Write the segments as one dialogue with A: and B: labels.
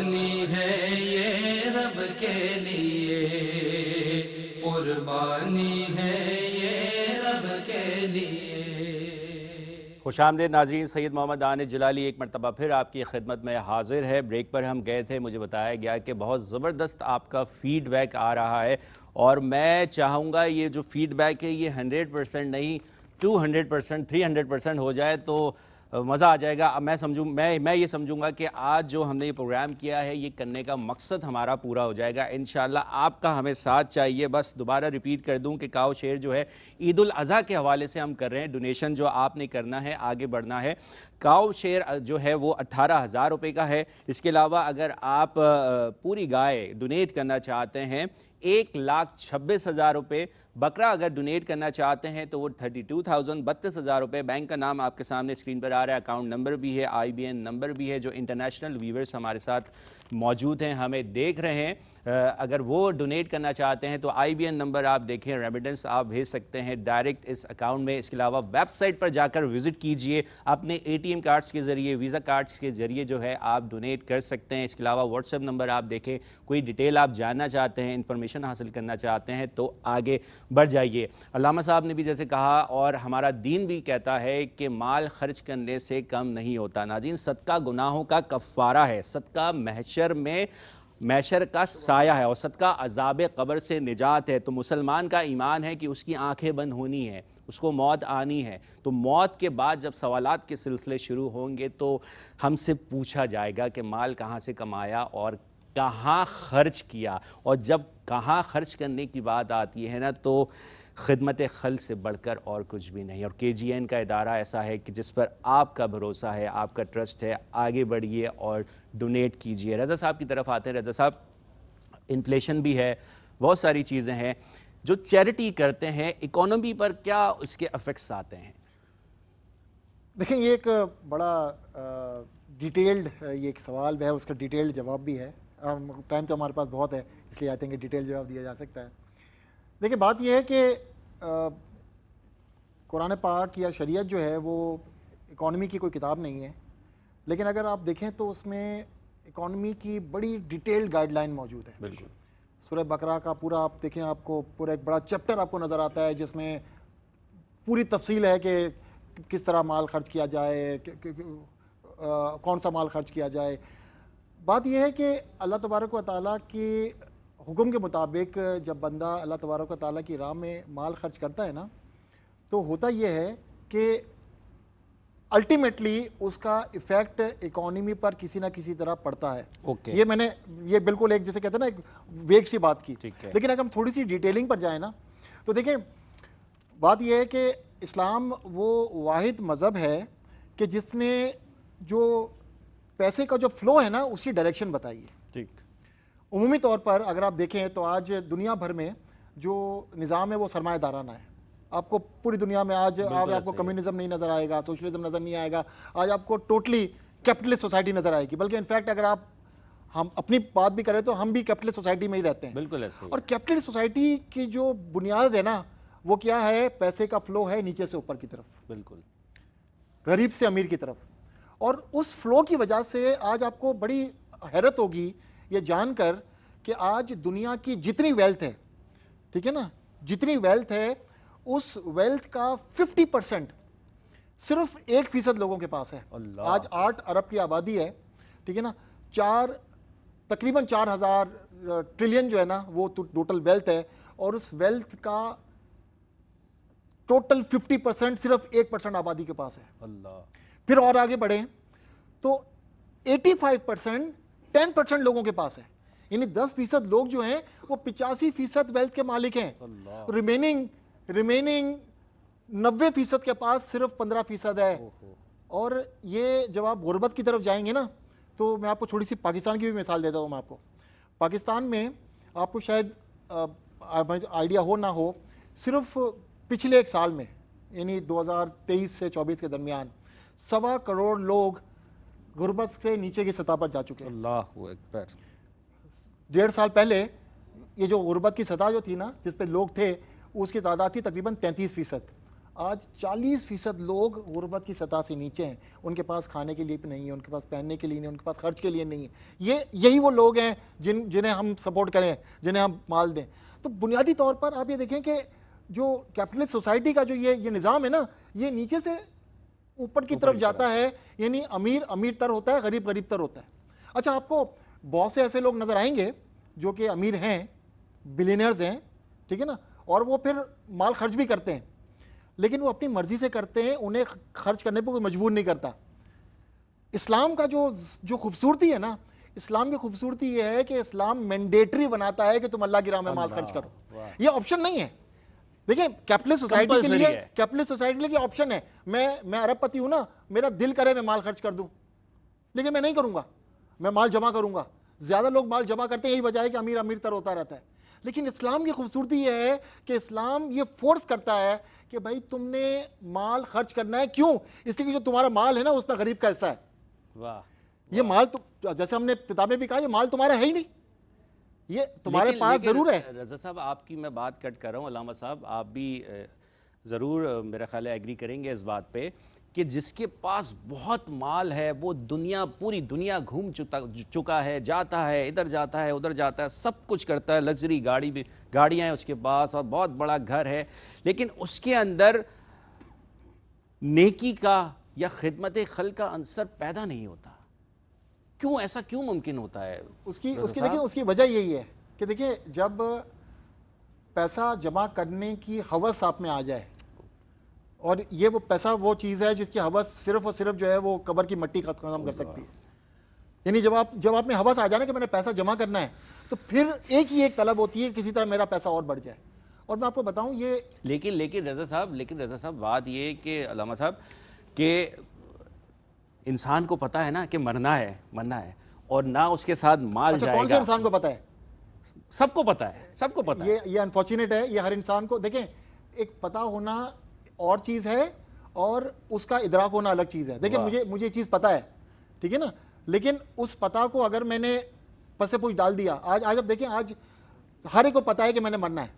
A: कुर्बानी है ये रब के लिए कुर्बानी है ये रब के लिए
B: खुश आमदे नाजीन सैद मोहम्मद आन जलाली एक मरतबा फिर आपकी खिदमत में हाजिर है ब्रेक पर हम गए थे मुझे बताया गया कि बहुत ज़बरदस्त आपका फ़ीडबैक आ रहा है और मैं चाहूँगा ये जो फ़ीडबैक है ये हंड्रेड परसेंट नहीं two hundred percent three hundred percent हो जाए तो मज़ा आ जाएगा अब मैं समझूँ मैं मैं ये समझूंगा कि आज जो हमने ये प्रोग्राम किया है ये करने का मकसद हमारा पूरा हो जाएगा इन आपका हमें साथ चाहिए बस दोबारा रिपीट कर दूँ कि काव शेर जो है ईद अज़ी के हवाले से हम कर रहे हैं डोनेशन जो आपने करना है आगे बढ़ना है काव शेर जो है वो अट्ठारह हज़ार रुपये का है इसके अलावा अगर आप पूरी गाय डोनेट करना चाहते हैं एक लाख छब्बीस हज़ार रुपये बकरा अगर डोनेट करना चाहते हैं तो वो थर्टी टू थाउजेंड बत्तीस हज़ार रुपये बैंक का नाम आपके सामने स्क्रीन पर आ रहा है अकाउंट नंबर भी है आई नंबर भी है जो इंटरनेशनल व्यूवर्स हमारे साथ मौजूद हैं हमें देख रहे हैं अगर वो डोनेट करना चाहते हैं तो आईबीएन नंबर आप देखें रेमिडेंस आप भेज सकते हैं डायरेक्ट इस अकाउंट में इसके अलावा वेबसाइट पर जाकर विजिट कीजिए अपने ए कार्ड्स के ज़रिए वीज़ा कार्ड्स के ज़रिए जो है आप डोनेट कर सकते हैं इसके अलावा व्हाट्सएप नंबर आप देखें कोई डिटेल आप जानना चाहते हैं इन्फॉर्मेशन हासिल करना चाहते हैं तो आगे बढ़ जाइए अलामा साहब ने भी जैसे कहा और हमारा दीन भी कहता है कि माल खर्च करने से कम नहीं होता नाजिन सदका गुनाहों का कफ़ारा है सदका महशर में मैशर का साया है और सदका अजाब कब्र से निजात है तो मुसलमान का ईमान है कि उसकी आंखें बंद होनी है उसको मौत आनी है तो मौत के बाद जब सवालात के सिलसिले शुरू होंगे तो हमसे पूछा जाएगा कि माल कहाँ से कमाया और कहाँ खर्च किया और जब कहाँ खर्च करने की बात आती है ना तो खदमत खल से बढ़कर और कुछ भी नहीं और के जी एन का इदारा ऐसा है कि जिस पर आपका भरोसा है आपका ट्रस्ट है आगे बढ़िए और डोनेट कीजिए रजा साहब की तरफ आते हैं रजा साहब इन्फ्लेशन भी है बहुत सारी चीज़ें हैं जो चैरिटी करते हैं इकोनॉमी पर क्या उसके अफेक्ट्स आते हैं
C: देखिए ये एक बड़ा डिटेल्ड ये एक सवाल है उसका डिटेल्ड जवाब भी है टाइम तो हमारे पास बहुत है इसलिए आई थिंक डिटेल जवाब दिया जा सकता है देखिए बात यह है कि कुरान पाक या शरीयत जो है वो इकॉनमी की कोई किताब नहीं है लेकिन अगर आप देखें तो उसमें इकॉनमी की बड़ी डिटेल गाइडलाइन मौजूद है बिल्कुल सूर्य बकरा का पूरा आप देखें आपको पूरा एक बड़ा चैप्टर आपको नज़र आता है जिसमें पूरी तफसील है कि किस तरह माल खर्च किया जाए कि, कि, कि, आ, कौन सा माल खर्च किया जाए बात यह है कि अल्लाह तबारक व ताली के हुक्म के मुताबिक जब बंदा अल्लाह तबारक व ताली की राह में माल खर्च करता है ना तो होता यह है कि अल्टीमेटली उसका इफ़ेक्ट इकोनॉमी पर किसी ना किसी तरह पड़ता है okay. ये मैंने ये बिल्कुल एक जैसे कहते हैं ना एक वेग सी बात की ठीक है लेकिन अगर हम थोड़ी सी डिटेलिंग पर जाए ना तो देखें बात यह है कि इस्लाम वो वाहिद मज़हब है कि जिसने जो पैसे का जो फ्लो है ना उसकी डायरेक्शन बताइए ठीक उमूमी तौर पर अगर आप देखें तो आज दुनिया भर में जो निज़ाम है वो सरमादाराना है आपको पूरी दुनिया में आज आप आपको कम्युनिज्म नहीं नज़र आएगा सोशलिज्म नज़र नहीं आएगा आज आपको टोटली कैपिटलिस्ट सोसाइटी नज़र आएगी बल्कि इनफैक्ट अगर आप हम अपनी बात भी करें तो हम भी कैपिटलिस्ट सोसाइटी में ही रहते हैं बिल्कुल ऐसे और कैपिटलिस्ट सोसाइटी की जो बुनियाद है ना वो क्या है पैसे का फ्लो है नीचे से ऊपर की तरफ बिल्कुल गरीब से अमीर की तरफ और उस फ्लो की वजह से आज आपको बड़ी हैरत होगी ये जानकर कि आज दुनिया की जितनी वेल्थ है ठीक है ना जितनी वेल्थ है उस वेल्थ का 50 परसेंट सिर्फ एक फीसद लोगों के पास है आज आठ अरब की आबादी है ठीक है ना चार तकरीबन चार हज़ार ट्रिलियन जो है ना वो टोटल तो वेल्थ है और उस वेल्थ का टोटल 50 परसेंट सिर्फ एक परसेंट आबादी के पास है अल्लाह फिर और आगे बढ़े तो 85 परसेंट टेन परसेंट लोगों के पास है यानी 10 फीसद लोग जो हैं वो पिचासी फीसद वेल्थ के मालिक हैं रिमेनिंग रिमेनिंग 90 फीसद के पास सिर्फ पंद्रह फीसद है और ये जब आप गुरबत की तरफ जाएंगे ना तो मैं आपको थोड़ी सी पाकिस्तान की भी मिसाल देता हूँ मैं आपको पाकिस्तान में आपको शायद आइडिया हो ना हो सिर्फ पिछले एक साल में यानी 2023 से 24 के दरमियान सवा करोड़ लोग गुरबत से नीचे की सतह पर जा चुके हैं अल्लाह अकबर डेढ़ साल पहले ये जो गुरबत की सतह जो थी ना जिस पे लोग थे उसकी तादाद थी तकरीबन तैंतीस फ़ीसद आज 40 फ़ीसद लोग गुरबत की सतह से नीचे हैं उनके पास खाने के लिए भी नहीं है उनके पास पहनने के लिए नहीं उनके पास खर्च के लिए नहीं है ये यही वो लोग हैं जिन जिन्हें हम सपोर्ट करें जिन्हें हम माल दें तो बुनियादी तौर पर आप ये देखें कि जो कैपिटलिस्ट सोसाइटी का जो ये ये निज़ाम है ना ये नीचे से ऊपर की तरफ जाता है यानी अमीर अमीर तर होता है गरीब गरीब तर होता है अच्छा आपको बहुत से ऐसे लोग नज़र आएंगे जो कि अमीर हैं बिलीनर्स हैं ठीक है ना और वो फिर माल खर्च भी करते हैं लेकिन वो अपनी मर्ज़ी से करते हैं उन्हें खर्च करने पर कोई मजबूर नहीं करता इस्लाम का जो जो खूबसूरती है ना इस्लाम की खूबसूरती ये है कि इस्लाम मैंडेटरी बनाता है कि तुम अल्लाह की राह में माल खर्च करो ये ऑप्शन नहीं है देखिए कैपिटलिस्ट सोसाइटी के लिए कैपिटलिस्ट सोसाइटी के लिए ऑप्शन है मैं मैं अरबपति हूं ना मेरा दिल करे मैं माल खर्च कर दूं लेकिन मैं नहीं करूंगा मैं माल जमा करूंगा ज्यादा लोग माल जमा करते हैं यही वजह है कि अमीर अमीर तर होता रहता है लेकिन इस्लाम की खूबसूरती यह है कि इस्लाम ये फोर्स करता है कि भाई तुमने माल खर्च करना है क्यों इसलिए जो तुम्हारा माल है ना उसमें गरीब का हिस्सा है
B: वाह
C: ये माल तो जैसे हमने किताबें भी कहा ये माल तुम्हारा है ही नहीं ये तुम्हारे पास जरूर है
B: रजा साहब आपकी मैं बात कट कर रहा हूँ अलामा साहब आप भी ज़रूर मेरा ख्याल है एग्री करेंगे इस बात पे कि जिसके पास बहुत माल है वो दुनिया पूरी दुनिया घूम चुका चुका है जाता है इधर जाता है उधर जाता है सब कुछ करता है लग्जरी गाड़ी भी गाड़ियाँ हैं उसके पास और बहुत बड़ा घर है लेकिन उसके अंदर नेकी का या खिदमत खल का अंसर पैदा नहीं होता क्यों ऐसा क्यों मुमकिन होता है
C: उसकी उसकी देखिए उसकी वजह यही है कि देखिए जब पैसा जमा करने की हवस आप में आ जाए और ये वो पैसा वो चीज़ है जिसकी हवस सिर्फ और सिर्फ जो है वो कबर की का खत्म कर सकती है यानी जब आप जब आप में हवस आ जाना कि मैंने पैसा जमा करना है तो फिर एक ही एक तलब होती है किसी तरह मेरा पैसा और बढ़ जाए और मैं आपको बताऊं ये
B: लेकिन लेकिन रजा साहब लेकिन रजा साहब बात ये कि अलामा साहब के इंसान को पता है ना कि मरना है मरना है और ना उसके साथ
C: माल अच्छा, जाएगा कौन से इंसान को पता है सबको पता है सबको पता ये है। ये अनफॉर्चुनेट है ये हर इंसान को देखें एक पता होना और चीज़ है और उसका इदराक होना अलग चीज़ है देखिए मुझे मुझे चीज़ पता है ठीक है ना लेकिन उस पता को अगर मैंने पसे पूछ डाल दिया आज आज आप देखें आज हर एक को पता है कि मैंने मरना है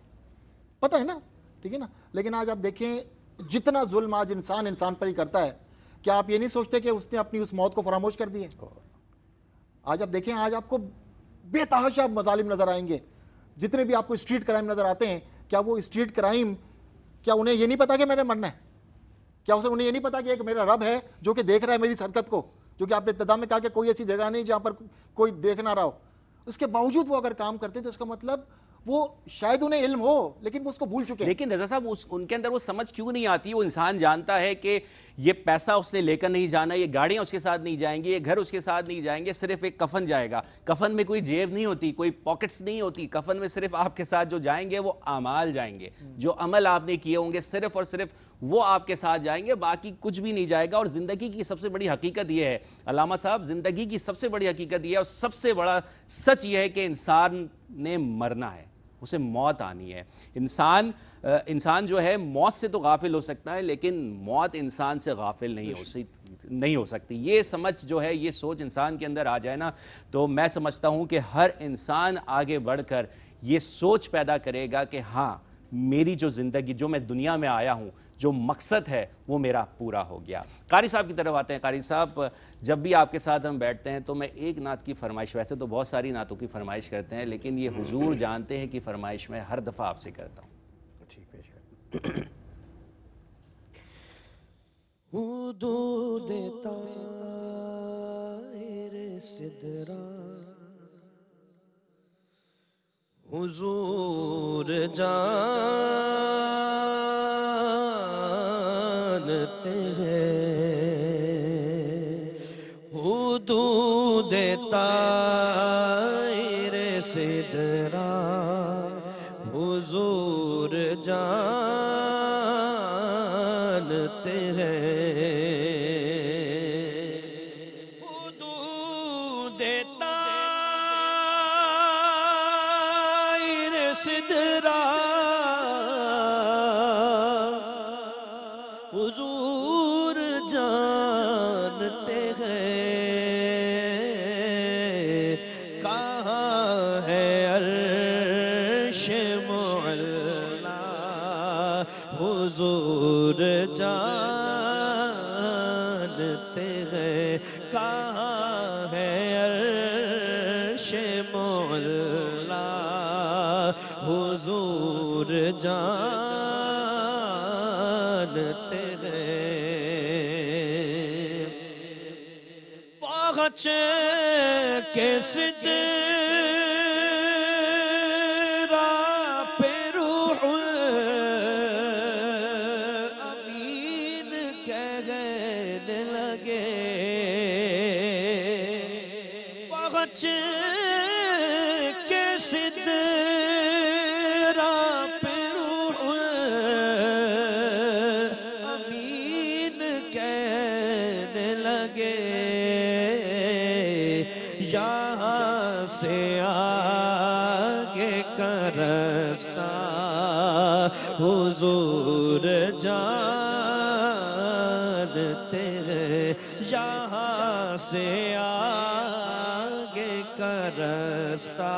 C: पता है ना ठीक है ना लेकिन आज आप देखें जितना जुल्म आज इंसान इंसान पर ही करता है क्या आप ये नहीं सोचते कि उसने अपनी उस मौत को फरामोश कर दी है आज आप देखें आज आपको बेतहाशा मजालिम नज़र आएंगे जितने भी आपको स्ट्रीट क्राइम नज़र आते हैं क्या वो स्ट्रीट क्राइम क्या उन्हें ये नहीं पता कि मैंने मरना है क्या उसे उन्हें ये नहीं पता कि एक मेरा रब है जो कि देख रहा है मेरी सरकत को जो कि आपने इब्तदा में कहा कि कोई ऐसी जगह नहीं जहाँ पर कोई देख ना रहा हो उसके बावजूद वो अगर काम करते तो इसका मतलब वो शायद उन्हें इल्म हो लेकिन वो उसको भूल चुके हैं लेकिन रजा साहब
B: उस उनके अंदर वो समझ क्यों नहीं आती वो इंसान जानता है कि ये पैसा उसने लेकर नहीं जाना ये गाड़ियाँ उसके साथ नहीं जाएंगी ये घर उसके साथ नहीं जाएंगे सिर्फ एक कफन जाएगा कफन में कोई जेब नहीं होती कोई पॉकेट्स नहीं होती कफन में सिर्फ आपके साथ जो जाएंगे वो अमाल जाएंगे जो अमल आपने किए होंगे सिर्फ और सिर्फ वो आपके साथ जाएंगे बाकी कुछ भी नहीं जाएगा और ज़िंदगी की सबसे बड़ी हकीकत यह है अलामा साहब ज़िंदगी की सबसे बड़ी हकीकत यह है और सबसे बड़ा सच ये है कि इंसान ने मरना है उसे मौत आनी है इंसान इंसान जो है मौत से तो गाफिल हो सकता है लेकिन मौत इंसान से गाफिल नहीं हो सकती नहीं हो सकती ये समझ जो है ये सोच इंसान के अंदर आ जाए ना तो मैं समझता हूँ कि हर इंसान आगे बढ़कर ये सोच पैदा करेगा कि हाँ मेरी जो ज़िंदगी जो मैं दुनिया में आया हूँ जो मकसद है वो मेरा पूरा हो गया कारी साहब की तरफ आते हैं कारी साहब जब भी आपके साथ हम बैठते हैं तो मैं एक नात की फरमाइश वैसे तो बहुत सारी नातों की फरमाइश करते हैं लेकिन ये हुजूर जानते हैं कि फरमाइश मैं हर दफ़ा आपसे करता हूँ
A: ठीक है देता सिदरा हुजूर जानते हैं हुदूद तायर सिदरा हुजूर जान noche que se te से आगे करस्ता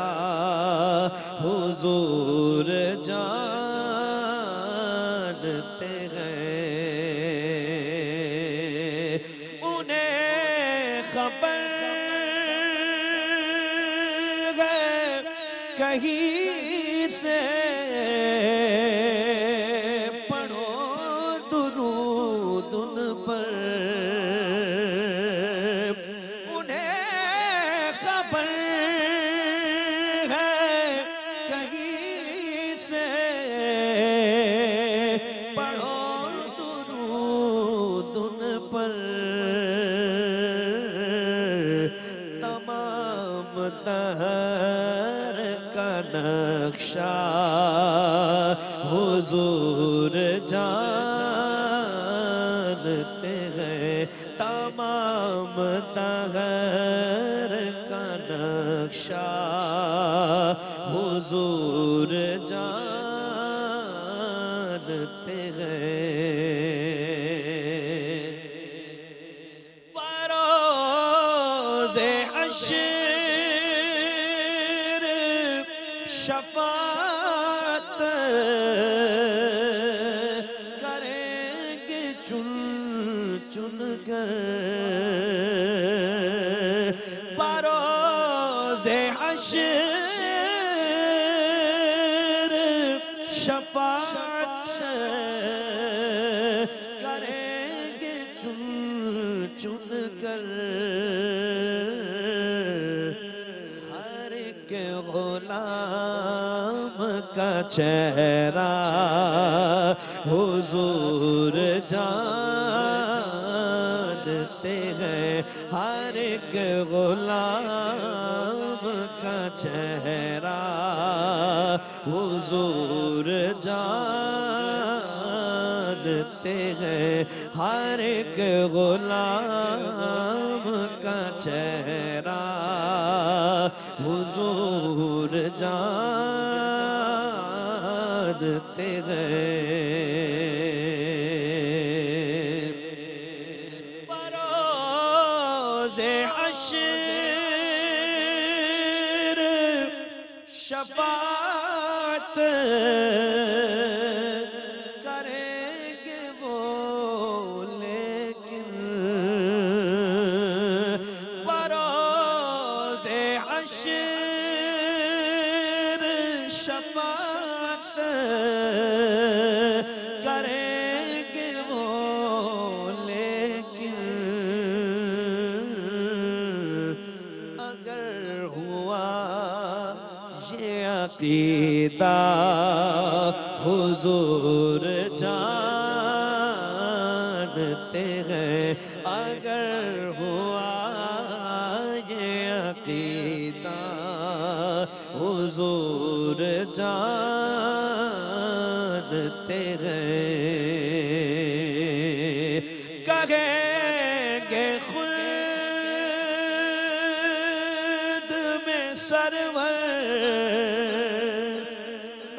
A: हुजूर जानते हैं उन्हें खबर कहीं से करते हैं हर एक गुलाम का चेहरा हुजूर जानते हैं हर एक गुलाम का चेहरा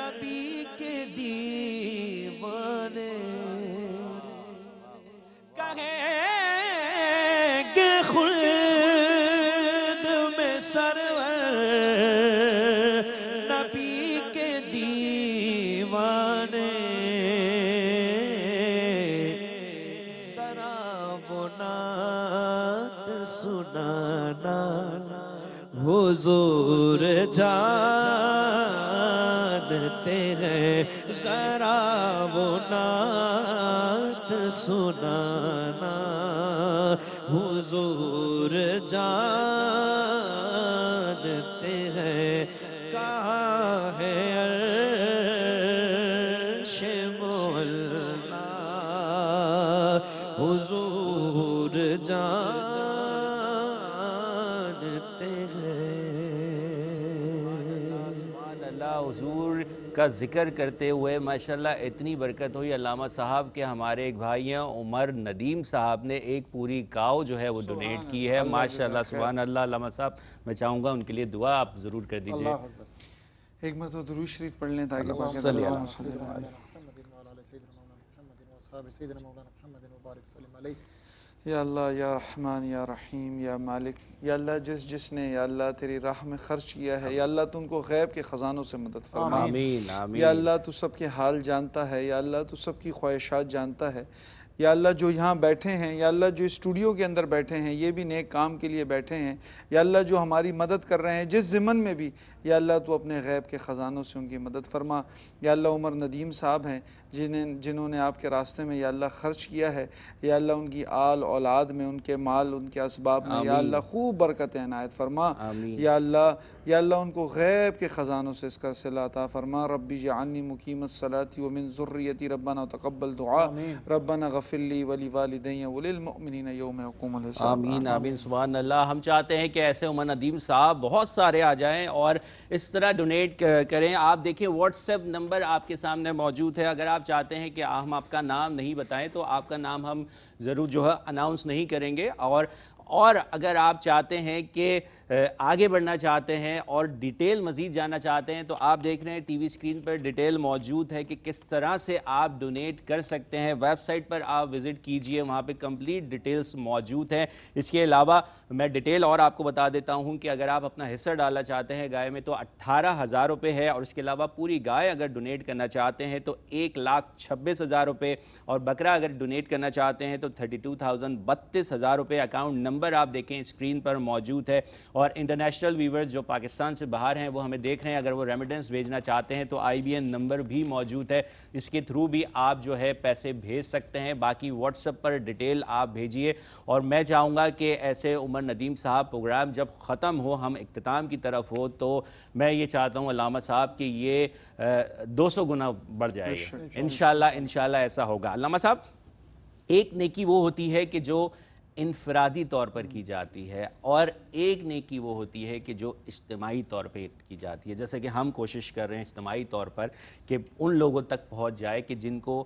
A: नबी के दीवाने कहेंगे खुद में सरवर नबी के दीवाने सरावनात सुनाना हो जो जानते हैं जरा वो नात सुनाना हुजूर जान
B: का ज़िक्र करते हुए माशाल्लाह इतनी बरकत हुई अलामा साहब के हमारे एक भाई हैं उमर नदीम साहब ने एक पूरी काव जो है वो डोनेट की है माशाल्लाह सुबहान अल्लाह अलामा साहब मैं चाहूँगा उनके लिए दुआ आप ज़रूर कर दीजिए
D: एक मरतबा दरूज शरीफ पढ़ लें ताकि या अल्लाह या रहमान या रहीम या मालिक या अल्लाह जिस जिसने या अल्लाह तेरी राह में खर्च किया है या अल्लाह तू उनको गैब के ख़जानों से मदद फरमा या अल्लाह तू सबके हाल जानता है या अल्लाह तू सबकी ख्वाहिशात जानता है या अल्लाह जो यहाँ बैठे हैं या अल्लाह जो स्टूडियो के अंदर बैठे हैं ये भी नेक काम के लिए बैठे हैं या अल्लाह जो हमारी मदद कर रहे हैं जिस ज़िमन में भी या अल्लाह तो अपने गैब के ख़जानों से उनकी मदद फरमा या अल्लाह उमर नदीम साहब हैं जिन्हें जिन्होंने आपके रास्ते में या अल्लाह ख़र्च किया है या अल्लाह उनकी आल औलाद में उनके माल उनके इसबाब में या अल्लाह खूब बरकत अनायत फरमा या अल्लाह या अल्लाह उनको गैब के ख़ज़ानों से इसका सिलाता फ़रमा रबी जानी मुकीमत सलाती वमिन ज़ुर्रियती रब्बाना तकबल दुआ रब्बाना गफ़िली वली वालदिया वलिलमिन योम आमीन आमीन
B: सुबह अल्लाह हम चाहते हैं कि ऐसे उमन अदीम साहब बहुत सारे आ जाएँ और इस तरह डोनेट करें आप देखें व्हाट्सएप नंबर आपके सामने मौजूद है अगर आप चाहते हैं कि हम आपका नाम नहीं बताएँ तो आपका नाम हम ज़रूर जो है अनाउंस नहीं करेंगे और और अगर आप चाहते हैं कि आगे बढ़ना चाहते हैं और डिटेल मज़ीद जानना चाहते हैं तो आप देख रहे हैं टीवी स्क्रीन पर डिटेल मौजूद है कि किस तरह से आप डोनेट कर सकते हैं वेबसाइट पर आप विज़िट कीजिए वहाँ पर कंप्लीट डिटेल्स मौजूद हैं इसके अलावा मैं डिटेल और आपको बता देता हूँ कि अगर आप अपना हिस्सा डालना चाहते हैं गाय में तो अट्ठारह हज़ार रुपये है और इसके अलावा पूरी गाय अगर डोनेट करना चाहते हैं तो एक लाख छब्बीस हज़ार रुपये और बकरा अगर डोनेट करना चाहते हैं तो थर्टी टू थाउजेंड बत्तीस हज़ार रुपये अकाउंट नंबर आप देखें स्क्रीन पर मौजूद है और इंटरनेशनल वीवर्स जो पाकिस्तान से बाहर हैं वो हमें देख रहे हैं अगर वो रेमिडेंस भेजना चाहते हैं तो आई नंबर भी मौजूद है इसके थ्रू भी आप जो है पैसे भेज सकते हैं बाकी व्हाट्सअप पर डिटेल आप भेजिए और मैं चाहूँगा कि ऐसे उमर नदीम साहब प्रोग्राम जब ख़त्म हो हम इख्ताम की तरफ हो तो मैं ये चाहता हूँ अलामा साहब कि ये दो सौ गुना बढ़ जाए इन शाला ऐसा होगा अलामा साहब एक नेकी वो होती है कि जो इनफरादी तौर पर की जाती है और एक नेकी वो होती है कि जो इज्तमाही तौर पर की जाती है जैसे कि हम कोशिश कर रहे हैं इज्तमाही तौर पर कि उन लोगों तक पहुँच जाए कि जिनको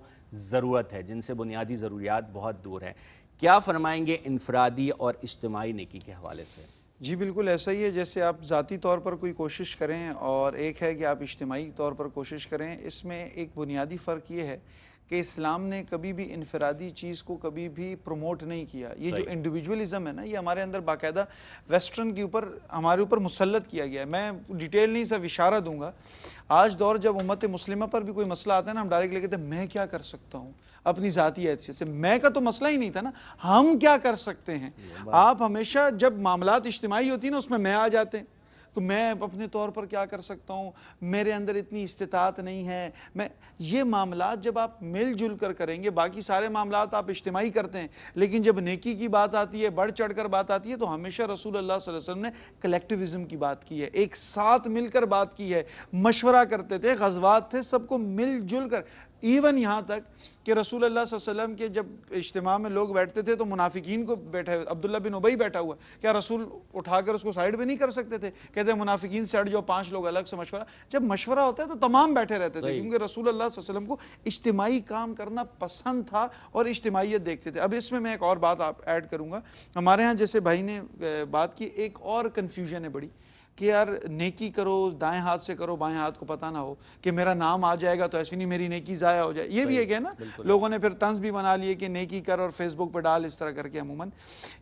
B: ज़रूरत है जिनसे बुनियादी ज़रूरियात बहुत दूर हैं क्या फरमाएंगे
D: इनफरादी और इज्तमाही नेकी के हवाले से जी बिल्कुल ऐसा ही है जैसे आप ज़ाती तौर पर कोई कोशिश करें और एक है कि आप इज्तमाही तौर पर कोशिश करें इसमें एक बुनियादी फ़र्क ये है कि इस्लाम ने कभी भी इनफरादी चीज़ को कभी भी प्रमोट नहीं किया ये जो इंडिविजुअलिज्म है ना ये हमारे अंदर बाकायदा वेस्टर्न के ऊपर हमारे ऊपर मुसलत किया गया है मैं डिटेल नहीं सब इशारा दूंगा आज दौर जब उम्मत मुस्लिमा पर भी कोई मसला आता है ना हम डायरेक्ट लेके थे मैं क्या कर सकता हूँ अपनी ज़ाती हैसियत से मैं का तो मसला ही नहीं था ना हम क्या कर सकते हैं आप हमेशा जब मामला इज्तमाही होती है ना उसमें मैं आ जाते हैं कि तो मैं अपने तौर पर क्या कर सकता हूँ मेरे अंदर इतनी इस्तात नहीं है मैं ये मामला जब आप मिलजुल कर करेंगे बाकी सारे मामला आप इज्तमाही करते हैं लेकिन जब नेकी की बात आती है बढ़ चढ़ कर बात आती है तो हमेशा रसूल अल्लाह वसम ने कलेक्टिविज़म की बात की है एक साथ मिलकर बात की है मशवरा करते थे गजबात थे सबको मिलजुल कर इवन यहाँ तक कि रसूल अल्लाह वसलम के जब इज्तम में लोग बैठते थे तो मुनाफिकीन को बैठा अब्दुल्ला बिन उबई बैठा हुआ क्या रसूल उठाकर उसको साइड में नहीं कर सकते थे कहते मुनाफिकीन से हट जाओ पाँच लोग अलग से मशवरा जब मशवरा होता है तो तमाम बैठे रहते थे क्योंकि रसूल अल्लाह वसलम को इज्तमाही काम करना पसंद था और इज्तमाहीत देखते थे अब इसमें मैं एक और बात आप ऐड करूँगा हमारे यहाँ जैसे भाई ने बात की एक और कन्फ्यूजन है बड़ी कि यार नेकी करो दाएं हाथ से करो बाएं हाथ को पता ना हो कि मेरा नाम आ जाएगा तो ऐसी नहीं मेरी नेकी ज़ाया हो जाए ये भी एक है ना लोगों ने फिर तंज भी बना लिए कि नेकी कर और फेसबुक पर डाल इस तरह करके अमूमन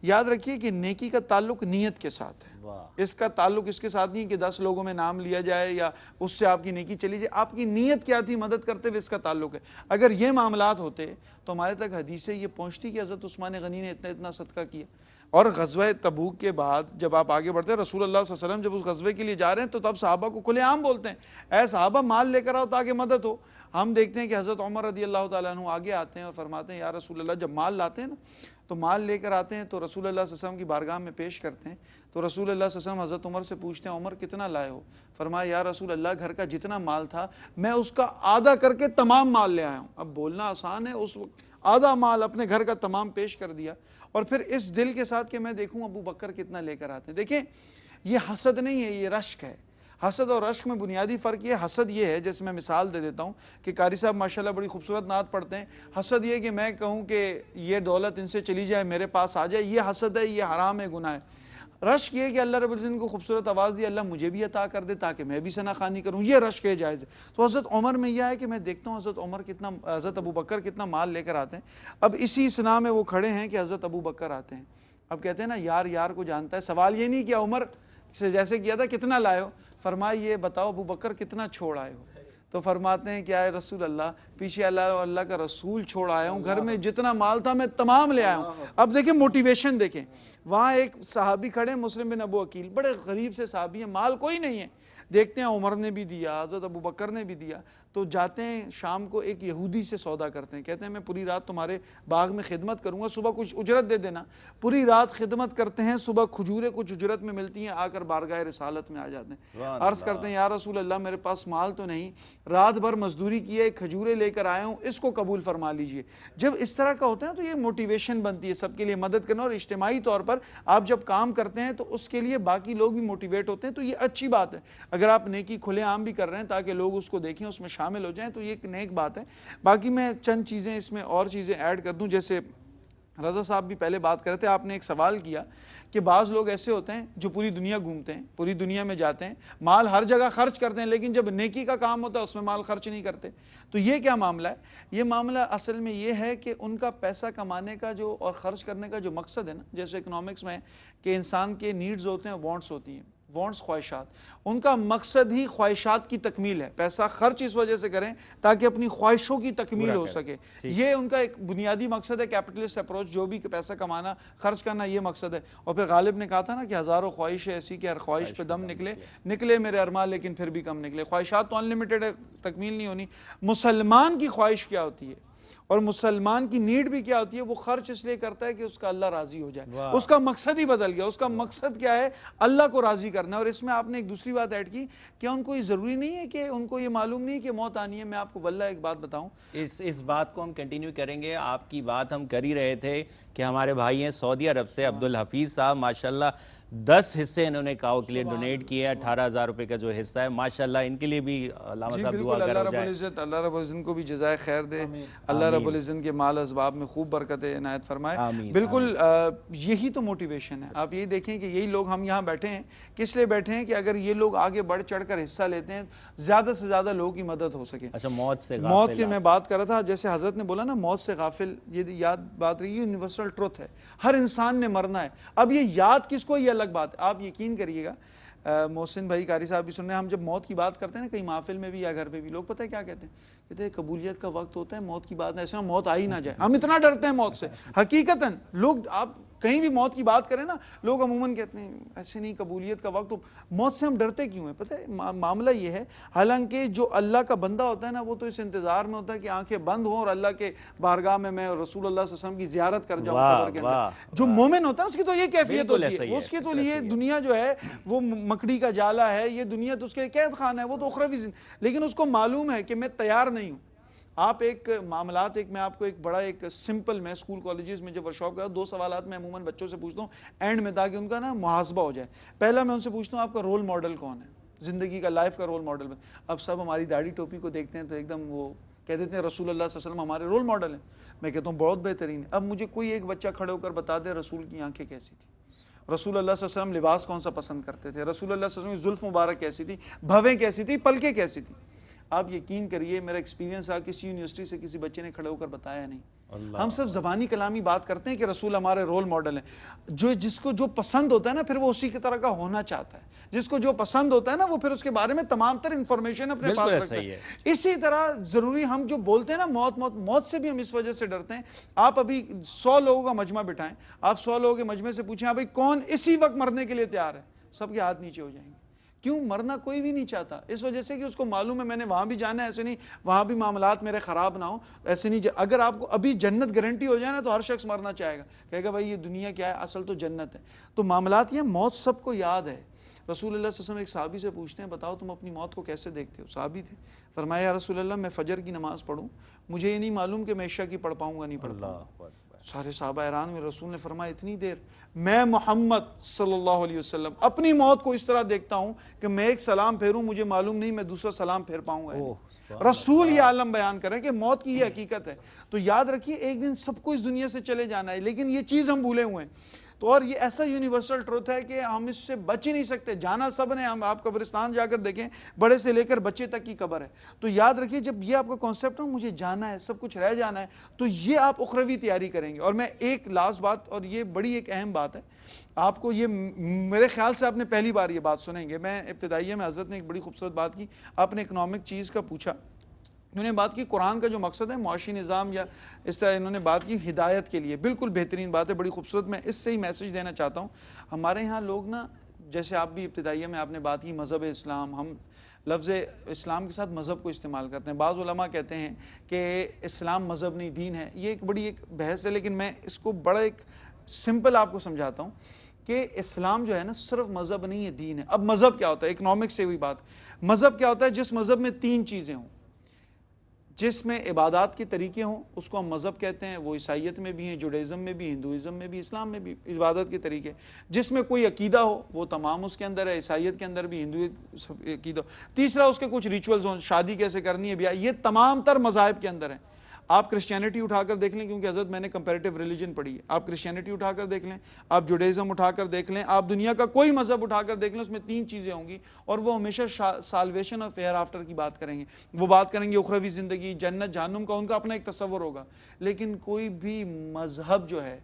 D: याद रखिए कि नेकी का ताल्लुक नीयत के साथ है इसका ताल्लुक इसके साथ नहीं कि दस लोगों में नाम लिया जाए या उससे आपकी नेकी चली जाए आपकी नीयत क्या थी मदद करते हुए इसका ताल्लुक है अगर ये मामला होते तो हमारे तक हदीसें ये पहुँचती कि हज़रत उस्मान गनी ने इतना इतना सदका किया और गजवा तबूक के बाद जब आप आगे बढ़ते हैं रसूल अल्लाह वसल्लम जब उस गजबे के लिए जा रहे हैं तो तब साहबा को खुलेआम बोलते हैं ऐ साहबा माल लेकर आओ ताकि मदद हो हम देखते हैं कि हज़रत उमर रदी अल्लाह तु आगे आते हैं और फरमाते हैं या रसूल जब माल लाते हैं ना तो माल लेकर आते हैं तो रसूल अल्लाह वसम की बारगाह में पेश करते हैं तो रसूल अल्लाह वसलम हज़रत उमर से पूछते हैं उमर कितना लाए हो फरमाए या रसूल अल्लाह घर का जितना माल था मैं उसका आधा करके तमाम माल ले आया हूँ अब बोलना आसान है उस वक्त आधा माल अपने घर का तमाम पेश कर दिया और फिर इस दिल के साथ कि मैं देखूँ अबू बकर कितना लेकर आते हैं देखें ये हसद नहीं है ये रश्क है हसद और रश्क में बुनियादी फ़र्क ये हसद ये है जैसे मैं मिसाल दे देता हूँ कि कारी साहब माशाल्लाह बड़ी खूबसूरत नात पढ़ते हैं हसद ये कि मैं कहूँ कि ये दौलत इनसे चली जाए मेरे पास आ जाए ये हसद है ये हराम है गुनाह है रश ये कि अल्लाह रबुल्ज़न को खूबसूरत आवाज़ दी अल्लाह मुझे भी अता कर दे ताकि मैं भी सना खानी करूँ ये रश के जायज़ तो हज़रत उमर में यह है कि मैं देखता हूँ हज़रत उमर कितना हज़रत अबू बकर कितना माल लेकर आते हैं अब इसी सना में वो खड़े हैं कि हज़रत अबू बकर आते हैं अब कहते हैं ना यार यार को जानता है सवाल ये नहीं किया उमर से जैसे किया था कितना लाए हो फरमाए ये बताओ अबू बकर कितना छोड़ आए हो तो फरमाते हैं क्या है रसूल अल्लाह पीछे अल्लाह और अल्लाह का रसूल छोड़ आया हूँ घर में जितना माल था मैं तमाम ले आया हूँ अब देखें मोटिवेशन देखें वहाँ एक साहबी खड़े हैं मुस्लिम बिन अबू अकील बड़े गरीब से साहबी हैं माल कोई नहीं है देखते हैं उमर ने भी दिया हज़रत अबू बकर ने भी दिया तो जाते हैं शाम को एक यहूदी से सौदा करते हैं कहते हैं मैं पूरी रात तुम्हारे बाग में खिदमत करूँगा सुबह कुछ उजरत दे देना पूरी रात खिदमत करते हैं सुबह खजूरें कुछ उजरत में मिलती हैं आकर बारगाह रसालत में आ जाते हैं अर्ज़ करते हैं यार रसूल अल्लाह मेरे पास माल तो नहीं रात भर मजदूरी की है खजूरें लेकर आया हूँ इसको कबूल फरमा लीजिए जब इस तरह का होता है तो ये मोटिवेशन बनती है सबके लिए मदद करना और इज्तमाही तौर पर आप जब काम करते हैं तो उसके लिए बाकी लोग भी मोटिवेट होते हैं तो ये अच्छी बात है अगर आप नेकी आम भी कर रहे हैं ताकि लोग उसको देखें उसमें शामिल हो जाएं तो ये एक नेक बात है बाकी मैं चंद चीज़ें इसमें और चीज़ें ऐड कर दूँ जैसे रज़ा साहब भी पहले बात कर रहे थे आपने एक सवाल किया कि बाज़ लोग ऐसे होते हैं जो पूरी दुनिया घूमते हैं पूरी दुनिया में जाते हैं माल हर जगह खर्च करते हैं लेकिन जब नेकी का काम होता है उसमें माल खर्च नहीं करते तो ये क्या मामला है ये मामला असल में ये है कि उनका पैसा कमाने का जो और ख़र्च करने का जो मकसद है ना जैसे इकनॉमिक्स में कि इंसान के नीड्स होते हैं वॉन्ट्स होती हैं वॉन्ट्स ख्वाहिशात उनका मकसद ही ख्वाहिशात की तकमील है पैसा खर्च इस वजह से करें ताकि अपनी ख्वाहिशों की तकमील हो सके ये उनका एक बुनियादी मकसद है कैपिटलिस्ट अप्रोच जो भी पैसा कमाना खर्च करना ये मकसद है और फिर गालिब ने कहा था ना कि हज़ारों ख्वाहिश ऐसी कि हर ख्वाहिश पे दम निकले निकले मेरे अरमा लेकिन फिर भी कम निकले ख्वाहिशात तो अनलिमिटेड है तकमील नहीं होनी मुसलमान की ख्वाहिश क्या होती है और मुसलमान की नीड भी क्या होती है वो खर्च इसलिए करता है कि उसका अल्लाह राजी हो जाए उसका मकसद ही बदल गया उसका मकसद क्या है अल्लाह को राजी करना और इसमें आपने एक दूसरी बात ऐड की क्या उनको ये ज़रूरी नहीं है कि उनको ये मालूम नहीं कि मौत आनी है मैं आपको वल्ला एक बात बताऊँ
B: इस इस बात को हम कंटिन्यू करेंगे आपकी बात हम कर ही रहे थे कि हमारे भाई हैं सऊदी अरब से अब्दुल हफीज़ साहब माशाल्लाह दस हिस्से इन्होंने काओ के लिए डोनेट किए हैं अठारह हज़ार रुपये का जो हिस्सा है माशाल्लाह इनके लिए भी अल्लाह रबुल्ज़न
D: को भी जजाय खैर दे अल्लाह रबुल्ज़न के माल असबाब में खूब बरकत इनायत फरमाए बिल्कुल यही तो मोटिवेशन है आप ये देखें कि यही लोग हम यहाँ बैठे हैं किस लिए बैठे हैं कि अगर ये लोग आगे बढ़ चढ़ कर हिस्सा लेते हैं ज़्यादा से ज़्यादा लोगों की मदद हो सके अच्छा मौत से मौत की मैं बात कर रहा था जैसे हज़रत ने बोला ना मौत से गाफिल ये याद बात रही यूनिवर्सल ट्रुथ है हर इंसान ने मरना है अब ये याद किसको ये अलग बात है आप यकीन करिएगा मोहसिन भाई कारी साहब भी सुन रहे हैं हम जब मौत की बात करते हैं ना कहीं महफिल में भी या घर पे भी लोग पता है क्या कहते हैं कहते हैं कबूलियत का वक्त होता है मौत की बात ऐसे ना मौत आ ही ना जाए हम इतना डरते हैं मौत से हकीकता लोग आप कहीं भी मौत की बात करें ना लोग अमूमन कहते हैं ऐसे नहीं कबूलियत का वक्त तो मौत से हम डरते क्यों हैं पता है मा, मामला ये है हालांकि जो अल्लाह का बंदा होता है ना वो तो इस इंतज़ार में होता है कि आंखें बंद हों और अल्लाह के बारगाह में मैं रसूल अल्लाह वसलम की जियारत कर जाऊँ कबर के अंदर जो मोमिन होता है उसकी तो ये कैफियत होती है उसके तो लिए दुनिया जो है वो मकड़ी का जाला है ये दुनिया तो उसके लिए कैद खाना है वो तो उखरवी लेकिन उसको मालूम है कि मैं तैयार नहीं हूँ आप एक मामला एक मैं आपको एक बड़ा एक सिंपल मैं स्कूल कॉलेजेस में जब वर्कशॉप कर दो सवाल मैं अमूमन बच्चों से पूछता हूँ एंड में ताकि उनका ना मुहासबा हो जाए पहला मैं उनसे पूछता हूँ आपका रोल मॉडल कौन है ज़िंदगी का लाइफ का रोल मॉडल अब सब हमारी दाढ़ी टोपी को देखते हैं तो एकदम वो कह देते हैं रसूल अल्लाह वसल्लम हमारे रोल मॉडल हैं मैं कहता हूँ बहुत बेहतरीन अब मुझे कोई एक बच्चा खड़े होकर बता दे रसूल की आंखें कैसी थी रसूल अल्लाह वसल्लम लिबास कौन सा पसंद करते थे रसूल अल्लाह वसल्लम की जुल्फ़ मुबारक कैसी थी भवें कैसी थी पलकें कैसी थी आप यकीन करिए मेरा एक्सपीरियंस रहा किसी यूनिवर्सिटी से किसी बच्चे ने खड़े होकर बताया नहीं हम सब जबानी कलामी बात करते हैं कि रसूल हमारे रोल मॉडल हैं जो जिसको जो पसंद होता है ना फिर वो उसी की तरह का होना चाहता है जिसको जो पसंद होता है ना वो फिर उसके बारे में तमाम तर इंफॉर्मेशन अपने पास रखता है इसी तरह जरूरी हम जो बोलते हैं ना मौत मौत मौत से भी हम इस वजह से डरते हैं आप अभी सौ लोगों का मजमा बिठाएं आप सौ लोगों के मजमे से पूछें हाँ भाई कौन इसी वक्त मरने के लिए तैयार है सबके हाथ नीचे हो जाएंगे क्यों मरना कोई भी नहीं चाहता इस वजह से कि उसको मालूम है मैंने वहाँ भी जाना है ऐसे नहीं वहाँ भी मामला मेरे ख़राब ना हो ऐसे नहीं अगर आपको अभी जन्नत गारंटी हो जाए ना तो हर शख्स मरना चाहेगा कहेगा भाई ये दुनिया क्या है असल तो जन्नत है तो मामला यह मौत सबको याद है रसूल वसम एक साहबी से पूछते हैं बताओ तुम अपनी मौत को कैसे देखते हो साहबी थे फरमाया रसूल मैं फ़जर की नमाज़ पढ़ूँ मुझे ये नहीं मालूम कि मैं ईशा की पढ़ पाऊँगा नहीं पढ़ पाऊँगा सारे साहबा हैरान में रसूल ने फरमाया इतनी देर मैं मोहम्मद सल्लल्लाहु अलैहि वसल्लम अपनी मौत को इस तरह देखता हूं कि मैं एक सलाम फेरूं मुझे मालूम नहीं मैं दूसरा सलाम फेर पाऊंगा रसूल ये आलम बयान करें कि मौत की ये हकीकत है तो याद रखिए एक दिन सबको इस दुनिया से चले जाना है लेकिन ये चीज़ हम भूले हुए हैं तो और ये ऐसा यूनिवर्सल ट्रुथ है कि हम इससे बच ही नहीं सकते जाना सब ने हम आप कब्रिस्तान जाकर देखें बड़े से लेकर बच्चे तक की कबर है तो याद रखिए जब ये आपका कॉन्सेप्ट हो मुझे जाना है सब कुछ रह जाना है तो ये आप उखरवी तैयारी करेंगे और मैं एक लास्ट बात और ये बड़ी एक अहम बात है आपको ये मेरे ख्याल से आपने पहली बार ये बात सुनेंगे मैं इब्तदाइये में हजरत ने एक बड़ी खूबसूरत बात की आपने इकनॉमिक चीज़ का पूछा इन्होंने बात की कुरान का जो मकसद है मुआशी निज़ाम या इस तरह इन्होंने बात की हिदायत के लिए बिल्कुल बेहतरीन बात है बड़ी खूबसूरत मैं इससे ही मैसेज देना चाहता हूँ हमारे यहाँ लोग ना जैसे आप भी इब्तदाई में आपने बात की मज़हब इस्लाम हम लफ्ज़ इस्लाम के साथ मज़हब को इस्तेमाल करते हैं बाज़ कहते हैं कि इस्लाम मज़हब नहीं दीन है ये एक बड़ी एक बहस है लेकिन मैं इसको बड़ा एक सिंपल आपको समझाता हूँ कि इस्लाम जो है ना सिर्फ मज़हब नहीं है दीन है अब मज़हब क्या होता है इकनॉमिक से हुई बात मज़हब क्या होता है जिस मज़हब में तीन चीज़ें हों जिसमें इबादत के तरीके हों उसको हम मज़हब कहते हैं वो ईसाइत में भी हैं जुडेज़म में भी हिंदुज़म में भी इस्लाम में भी इबादत के तरीके जिसमें कोई अकीदा हो वो तमाम उसके अंदर है ईसाइत के अंदर भी हिंदू अकीदा तीसरा उसके कुछ रिचुअल्स हों शादी कैसे करनी है ब्याह ये तमाम तर मज़ाहब के अंदर हैं आप क्रिश्चियनिटी उठाकर देख लें क्योंकि हजरत मैंने कंपेरेटिव रिलीजन पढ़ी है आप क्रिश्चियनिटी उठाकर देख लें आप जुडेज़म उठाकर देख लें आप दुनिया का कोई मजहब उठाकर देख लें उसमें तीन चीज़ें होंगी और वो हमेशा सालवेशन ऑफ एयर आफ्टर की बात करेंगे वो बात करेंगे उखरवी ज़िंदगी जन्नत जानुम का उनका अपना एक तस्वर होगा लेकिन कोई भी मजहब जो है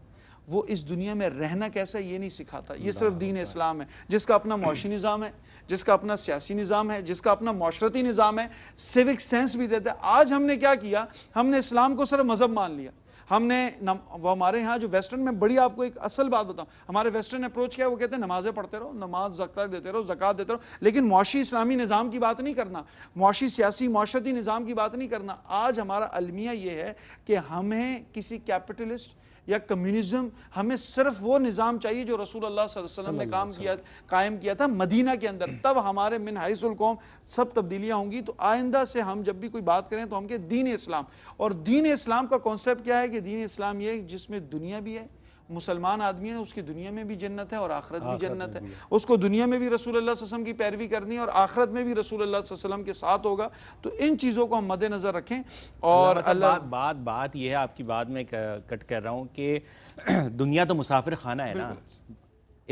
D: वो इस दुनिया में रहना कैसा ये नहीं सिखाता ये सिर्फ दीन इस्लाम है जिसका अपना मुशी निज़ाम है जिसका अपना सियासी निज़ाम है जिसका अपना माशरती निज़ाम है सिविक सेंस भी देता है आज हमने क्या किया हमने इस्लाम को सिर्फ मज़हब मान लिया हमने वो हमारे यहाँ जो वेस्टर्न में बड़ी आपको एक असल बात बताऊँ हमारे वेस्टर्न अप्रोच क्या है वो कहते हैं नमाज़ें पढ़ते रहो नमाज जकत देते रहो जक़ात देते रहो लेकिन मुशी इस्लामी निज़ाम की बात नहीं करना मुशी सियासी माशरती निज़ाम की बात नहीं करना आज हमारा अलमिया ये है कि हमें किसी कैपिटलिस्ट या कम्युनिज्म हमें सिर्फ वो निज़ाम चाहिए जो रसूल अल्लाह वसल्लम ने काम किया कायम किया था मदीना के अंदर हम्म। तब हमारे मिन कौम सब तब्दीलियाँ होंगी तो आइंदा से हम जब भी कोई बात करें तो हम के दीन इस्लाम और दीन इस्लाम का कॉन्सेप्ट क्या है कि दीन इस्लाम ये जिसमें दुनिया भी है मुसलमान आदमी है उसकी दुनिया में भी जन्नत है और आखरत भी जन्नत है उसको दुनिया में भी रसूल वसम की पैरवी करनी है और आखरत में भी रसूल वसम के साथ होगा तो इन चीज़ों को हम मद्देनज़र रखें और मतलब अल्लाह
B: बात बात यह है आपकी बात में कट कर रहा हूँ कि दुनिया तो मुसाफिर खाना है ना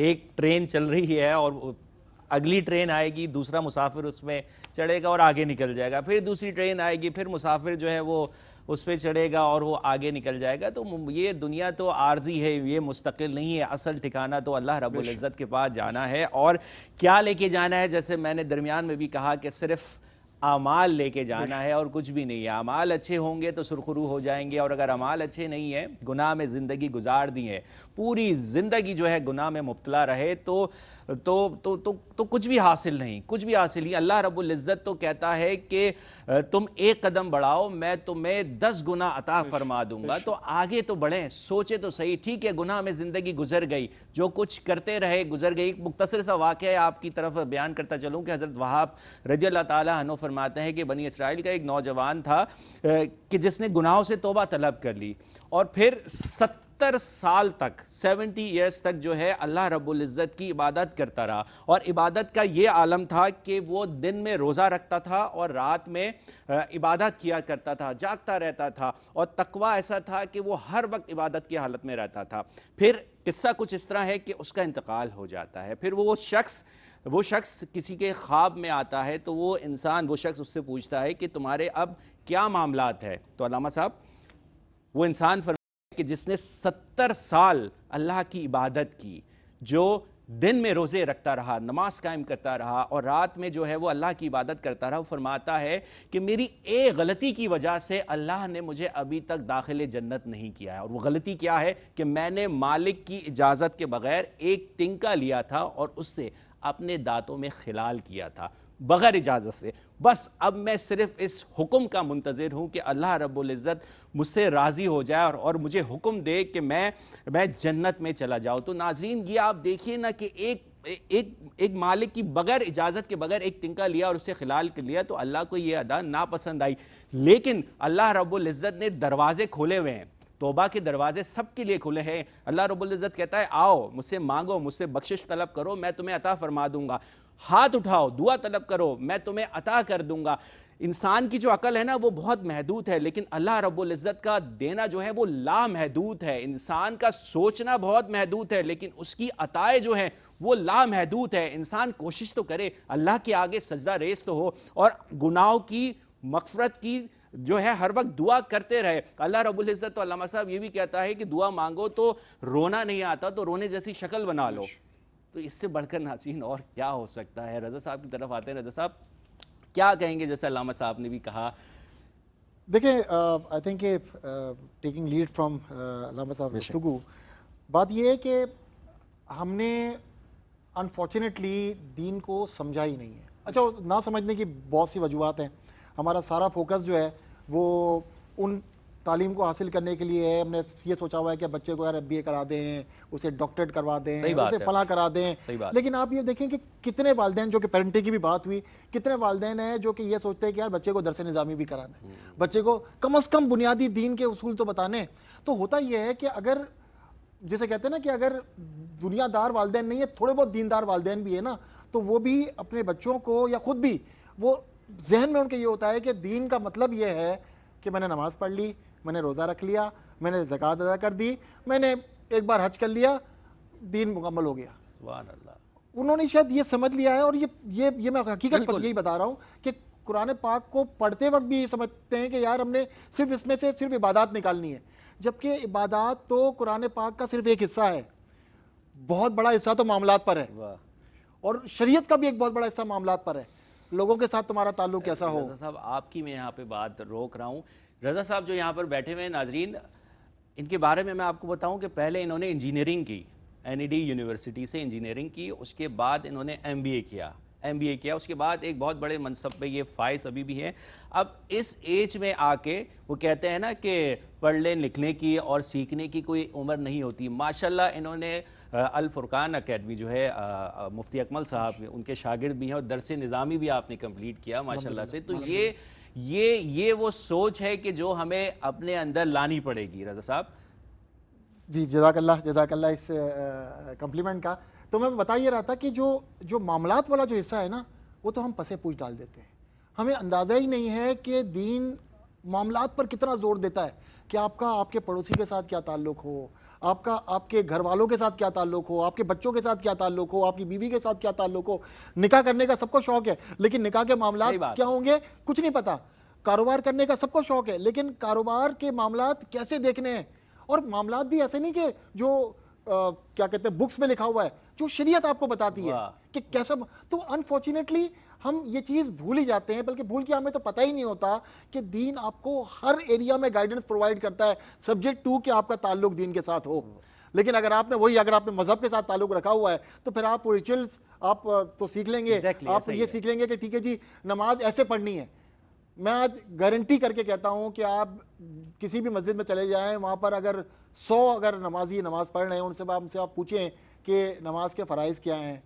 B: एक ट्रेन चल रही है और अगली ट्रेन आएगी दूसरा मुसाफिर उसमें चढ़ेगा और आगे निकल जाएगा फिर दूसरी ट्रेन आएगी फिर मुसाफिर जो है वो उस पर चढ़ेगा और वो आगे निकल जाएगा तो ये दुनिया तो आर्जी है ये मुस्तकिल नहीं है असल ठिकाना तो अल्लाह रबुल्ज़त के पास जाना है और क्या लेके जाना है जैसे मैंने दरमियान में भी कहा कि सिर्फ़ अमाल लेके जाना है और कुछ भी नहीं है अमाल अच्छे होंगे तो सुरखरू हो जाएंगे और अगर अमाल अच्छे नहीं हैं गुनाह में ज़िंदगी गुजार दी है पूरी ज़िंदगी जो है गुनाह में मुबतला रहे तो तो तो तो तो कुछ भी हासिल नहीं कुछ भी हासिल नहीं अल्लाह रबुल्ज़त तो कहता है कि तुम एक कदम बढ़ाओ मैं तुम्हें दस गुना अता फरमा दूंगा तो आगे तो बढ़ें सोचे तो सही ठीक है गुनाह में ज़िंदगी गुजर गई जो कुछ करते रहे गुजर गई एक मुख्तर सा वाक़ आपकी तरफ बयान करता चलूँ कि हज़रत वहाब रजी अल्लाह तनो फरमाते हैं कि बनी इसराइल का एक नौजवान था कि जिसने गुनाहों से तोबा तलब कर ली और फिर सत्तर सत्तर साल तक सेवेंटी ईयर्स तक जो है अल्लाह रबुल्ज़त की इबादत करता रहा और इबादत का ये आलम था कि वो दिन में रोज़ा रखता था और रात में इबादत किया करता था जागता रहता था और तकवा ऐसा था कि वो हर वक्त इबादत की हालत में रहता था फिर किस्सा कुछ इस तरह है कि उसका इंतकाल हो जाता है फिर वो शख्स वो शख्स किसी के ख्वाब में आता है तो वो इंसान वो शख्स उससे पूछता है कि तुम्हारे अब क्या मामला है तो अलामा साहब वो इंसान कि जिसने सत्तर साल अल्लाह की इबादत की जो दिन में रोज़े रखता रहा नमाज कायम करता रहा और रात में जो है वो अल्लाह की इबादत करता रहा वो फरमाता है कि मेरी एक गलती की वजह से अल्लाह ने मुझे अभी तक दाखिल जन्नत नहीं किया है और वो गलती क्या है कि मैंने मालिक की इजाज़त के बग़ैर एक तिंका लिया था और उससे अपने दांतों में खिलाल किया था बग़ैर इजाज़त से बस अब मैं सिर्फ़ इस हुक्म का मुंतज़र हूँ कि अल्लाह रब्ज़त मुझसे राज़ी हो जाए और, और मुझे हुक्म दे कि मैं मैं जन्नत में चला जाऊँ तो नाजरीन ये आप देखिए ना कि एक एक एक मालिक की बगैर इजाज़त के बगैर एक तिनका लिया और उसे खिलाल कर लिया तो अल्लाह को ये अदा नापसंद आई लेकिन अल्लाह रब्ज़त ने दरवाज़े खोले हुए हैं तोबा के दरवाजे सबके लिए खुले हैं अल्लाह रबुल्जत कहता है आओ मुझसे मांगो मुझसे बख्शिश तलब करो मैं तुम्हें अता फरमा दूंगा हाथ उठाओ दुआ तलब करो मैं तुम्हें अता कर दूंगा इंसान की जो अकल है ना वो बहुत महदूद है लेकिन अल्लाह इज़्ज़त का देना जो है वो लामहदूद है इंसान का सोचना बहुत महदूद है लेकिन उसकी अताएँ जो हैं वो लामहदूद है इंसान कोशिश तो करे अल्लाह के आगे सजदा रेस तो हो और गुनाहों की मगफरत की जो है हर वक्त दुआ करते रहे अल्लाह रबुल्ज़त तो साहब ये भी कहता है कि दुआ मांगो तो रोना नहीं आता तो रोने जैसी शक्ल बना लो तो इससे बढ़कर नासिन और क्या हो सकता है रजा साहब की तरफ आते हैं रजा साहब क्या कहेंगे जैसे अलामत साहब ने भी कहा
C: देखिए I think taking lead from अलामत साहब गुफ्तु बात यह है कि हमने अनफॉर्चुनेटली दीन को समझा ही नहीं है अच्छा ना समझने की बहुत सी वजूहत हैं हमारा सारा फोकस जो है वो उन तालीम को हासिल करने के लिए हमने ये सोचा हुआ है कि बच्चे को यार एम करा दें उसे डॉक्टरेट करवा दें उसे फला करा दें लेकिन आप ये देखें कि कितने वालदेन जो कि पेरेंटिंग की भी बात हुई कितने वालदेन हैं जो कि ये सोचते हैं कि यार बच्चे को दरस निज़ामी भी कराना है हम्म। बच्चे को कम अज़ कम बुनियादी दीन के असूल तो बताने तो होता यह है कि अगर जैसे कहते हैं ना कि अगर दुनियादार वालदे नहीं है थोड़े बहुत दीनदार वालदेन भी है ना तो वो भी अपने बच्चों को या खुद भी वो जहन में उनके ये होता है कि दीन का मतलब ये है कि मैंने नमाज़ पढ़ ली मैंने रोज़ा रख लिया मैंने ज़क़़त अदा कर दी मैंने एक बार हज कर लिया दीन मुकम्मल हो गया उन्होंने शायद ये समझ लिया है और ये ये ये मैं हकीकत पर यही बता रहा हूँ कि कुरान पाक को पढ़ते वक्त भी समझते हैं कि यार हमने सिर्फ इसमें से सिर्फ इबादत निकालनी है जबकि इबादत तो कुरान पाक का सिर्फ एक हिस्सा है बहुत बड़ा हिस्सा तो मामला पर है और शरीयत का भी एक बहुत बड़ा हिस्सा मामला पर है लोगों के साथ तुम्हारा ताल्लुक कैसा हो
B: साहब आपकी मैं यहाँ पे बात रोक रहा हूँ रज़ा साहब जो यहाँ पर बैठे हुए हैं नाजरीन इनके बारे में मैं आपको बताऊँ कि पहले इन्होंने इंजीनियरिंग की एन यूनिवर्सिटी e से इंजीनियरिंग की उसके बाद इन्होंने एम किया एम किया उसके बाद एक बहुत बड़े मनसब पे ये फाइज अभी भी हैं अब इस एज में आके वो कहते हैं ना कि पढ़ने लिखने की और सीखने की कोई उम्र नहीं होती माशाल्लाह इन्होंने अल फुरकान अकेडमी जो है मुफ्ती अकमल साहब उनके शागिर्द भी हैं और दरस निज़ामी भी आपने कंप्लीट किया माशाल्लाह से तो ये ये ये वो सोच है कि जो हमें अपने अंदर लानी पड़ेगी रजा साहब
C: जी जजाकल्ला जजाकल्ला इस कम्प्लीमेंट का तो मैं बता ये रहा था कि जो जो मामलात वाला जो हिस्सा है ना वो तो हम पसे पूछ डाल देते हैं हमें अंदाज़ा ही नहीं है कि दीन मामला पर कितना जोर देता है कि आपका आपके पड़ोसी के साथ क्या ताल्लुक हो आपका आपके घर वालों के साथ क्या ताल्लुक हो आपके बच्चों के साथ क्या ताल्लुक हो आपकी बीवी के साथ क्या ताल्लुक हो निकाह करने का सबको शौक है लेकिन निकाह के मामला क्या होंगे कुछ नहीं पता कारोबार करने का सबको शौक है लेकिन कारोबार के मामला कैसे देखने हैं और मामला भी ऐसे नहीं के जो आ, क्या कहते हैं बुक्स में लिखा हुआ है जो शरीयत आपको बताती है कि कैसा तो अनफॉर्चुनेटली हम ये चीज़ भूल ही जाते हैं बल्कि भूल के हमें तो पता ही नहीं होता कि दीन आपको हर एरिया में गाइडेंस प्रोवाइड करता है सब्जेक्ट टू के आपका ताल्लुक दीन के साथ हो लेकिन अगर आपने वही अगर आपने मजहब के साथ ताल्लुक रखा हुआ है तो फिर आप रिचुअल्स आप तो सीख लेंगे exactly, आप ये सीख लेंगे कि ठीक है जी नमाज ऐसे पढ़नी है मैं आज गारंटी करके कहता हूँ कि आप किसी भी मस्जिद में चले जाएं वहाँ पर अगर सौ अगर नमाजी नमाज पढ़ रहे हैं उनसे उनसे आप पूछें कि नमाज के फ़रज़ क्या हैं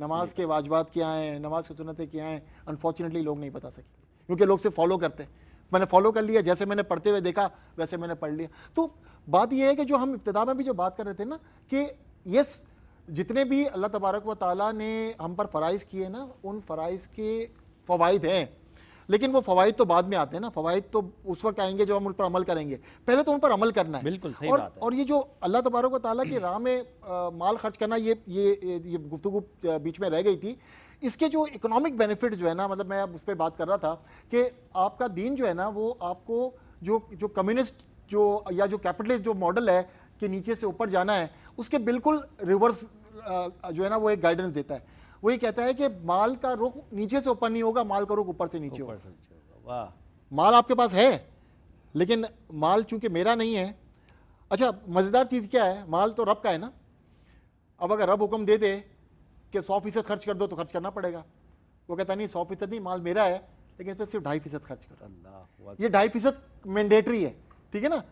C: नमाज के वाजबात क्या हैं नमाज की सुनतें क्या हैं अनफॉर्चुनेटली लोग नहीं बता सकेंगे क्योंकि लोग से फॉलो करते हैं मैंने फॉलो कर लिया जैसे मैंने पढ़ते हुए देखा वैसे मैंने पढ़ लिया तो बात यह है कि जो हम इब्तदा में भी जो बात कर रहे थे ना कि यस जितने भी अल्लाह तबारक व ताली ने हम पर फ़राइज़ किए ना उन फ़राइज़ के फ़वाद हैं लेकिन वो फवायद तो बाद में आते हैं ना फवायद तो उस वक्त आएंगे जब हम उन पर अमल करेंगे पहले तो उन पर अमल करना है बिल्कुल सही और, बात है। और ये जो अल्लाह तबारक ताला की राह में आ, माल खर्च करना ये ये ये गुफ्तु बीच में रह गई थी इसके जो इकोनॉमिक बेनिफिट जो है ना मतलब मैं उस पर बात कर रहा था कि आपका दीन जो है ना वो आपको जो जो कम्युनिस्ट जो या जो कैपिटलिस्ट जो मॉडल है कि नीचे से ऊपर जाना है उसके बिल्कुल रिवर्स जो है ना वो एक गाइडेंस देता है वही कहता है कि माल का रुख नीचे से ऊपर नहीं होगा माल का रुख ऊपर से नीचे होगा वाह माल आपके पास है लेकिन माल चूंकि मेरा नहीं है अच्छा मज़ेदार चीज़ क्या है माल तो रब का है ना अब अगर रब हुक्म दे दे कि सौ फीसद खर्च कर दो तो खर्च करना पड़ेगा वो कहता नहीं सौ फीसद नहीं माल मेरा है लेकिन इस पर सिर्फ ढाई फीसद खर्च करो अल्लाह ये ढाई फीसद मैंडेटरी है ठीक है ना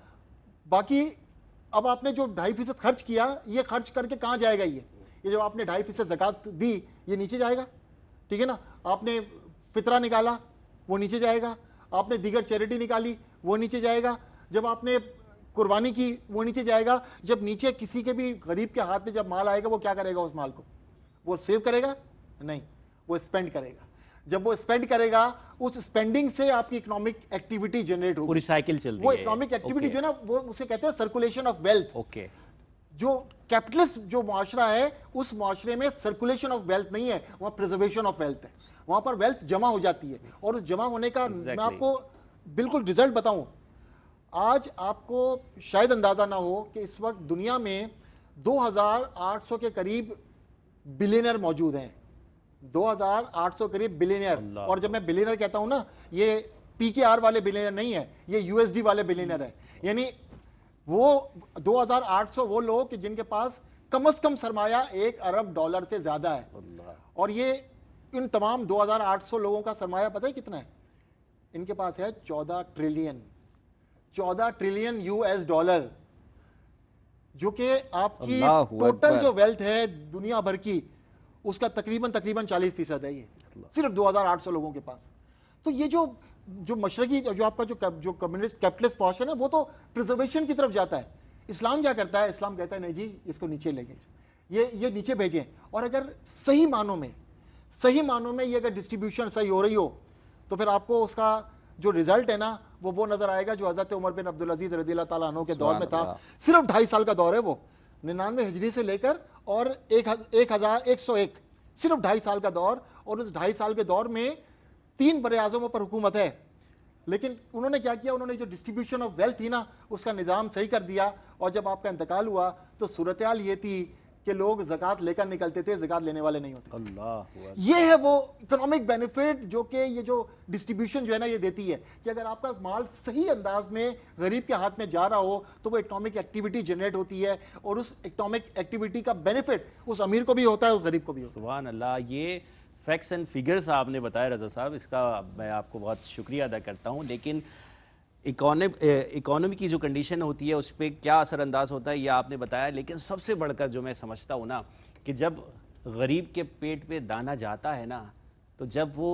C: बाकी अब आपने जो ढाई फीसद खर्च किया ये खर्च करके कहाँ जाएगा ये ये जो आपने ढाई फीसद जक़ात दी ये नीचे जाएगा ठीक है ना आपने फितरा निकाला वो नीचे जाएगा आपने दीगर चैरिटी निकाली वो नीचे जाएगा जब आपने कुर्बानी की वो नीचे जाएगा जब नीचे किसी के भी गरीब के हाथ में जब माल आएगा वो क्या करेगा उस माल को वो सेव करेगा नहीं वो स्पेंड करेगा जब वो स्पेंड करेगा उस स्पेंडिंग से आपकी इकोनॉमिक एक्टिविटी जनरेट होगी रिसाइकिल चल वो इकोनॉमिक एक्टिविटी okay. जो है ना वो उसे कहते हैं सर्कुलेशन ऑफ वेल्थ ओके जो कैपिटलिस्ट जो माशरा है उस माशरे में सर्कुलेशन ऑफ वेल्थ नहीं है वहाँ प्रिजर्वेशन ऑफ वेल्थ है वहाँ पर वेल्थ जमा हो जाती है और उस जमा होने का exactly. मैं आपको बिल्कुल रिजल्ट बताऊँ आज आपको शायद अंदाज़ा ना हो कि इस वक्त दुनिया में 2800 के करीब बिलियनर मौजूद हैं 2800 करीब बिलियनर और जब मैं बिलियनर कहता हूँ ना ये पी के आर वाले बिलियनर नहीं है ये यूएसडी वाले बिलियनर है यानी वो 2800 वो लोग कि जिनके पास कम से कम सरमाया एक अरब डॉलर से ज्यादा है और ये इन तमाम 2800 लोगों का सरमाया पता है कितना है इनके पास है 14 ट्रिलियन 14 ट्रिलियन यूएस डॉलर जो कि आपकी टोटल जो वेल्थ है दुनिया भर की उसका तकरीबन तकरीबन 40 फीसद है ये सिर्फ 2800 लोगों के पास तो ये जो जो मशरकी जो आपका जो जो कम्युनिस्ट कैपिटलिस्ट पॉशन है वो तो प्रिजर्वेशन की तरफ जाता है इस्लाम क्या करता है इस्लाम कहता है नहीं जी इसको नीचे ले गए ये ये नीचे भेजें और अगर सही मानों में सही मानों में ये अगर डिस्ट्रीब्यूशन सही हो रही हो तो फिर आपको उसका जो रिजल्ट है ना वो वो नजर आएगा जो हजरत उमर बिन अब्दुल अजीज रजी तु के दौर में था सिर्फ ढाई साल का दौर है वो निन्यानवे हिजरी से लेकर और एक हजार एक सौ एक सिर्फ ढाई साल का दौर और उस ढाई साल के दौर में तीन बर आजमों पर हुकूमत है लेकिन उन्होंने क्या किया उन्होंने जो डिस्ट्रीब्यूशन ऑफ वेल्थ थी ना उसका निज़ाम सही कर दिया और जब आपका इंतकाल हुआ तो सूरत ये थी कि लोग जक़ात लेकर निकलते थे जक़ात लेने वाले नहीं होते अल्लाह ये है वो इकोनॉमिक बेनिफिट जो कि ये जो डिस्ट्रीब्यूशन जो है ना ये देती है कि अगर आपका माल सही अंदाज में गरीब के हाथ में जा रहा हो तो वो इकोनॉमिक एक्टिविटी जनरेट होती है और उस इकोनॉमिक एक्टिविटी का बेनिफिट उस अमीर को भी होता है उस गरीब को भी होता है ये फैक्ट्स एंड फिगर्स आपने बताया रजा
B: साहब इसका मैं आपको बहुत शुक्रिया अदा करता हूँ लेकिन इकोनॉमी की जो कंडीशन होती है उस पर क्या असरअंदाज होता है ये आपने बताया लेकिन सबसे बढ़कर जो मैं समझता हूँ ना कि जब गरीब के पेट पे दाना जाता है ना तो जब वो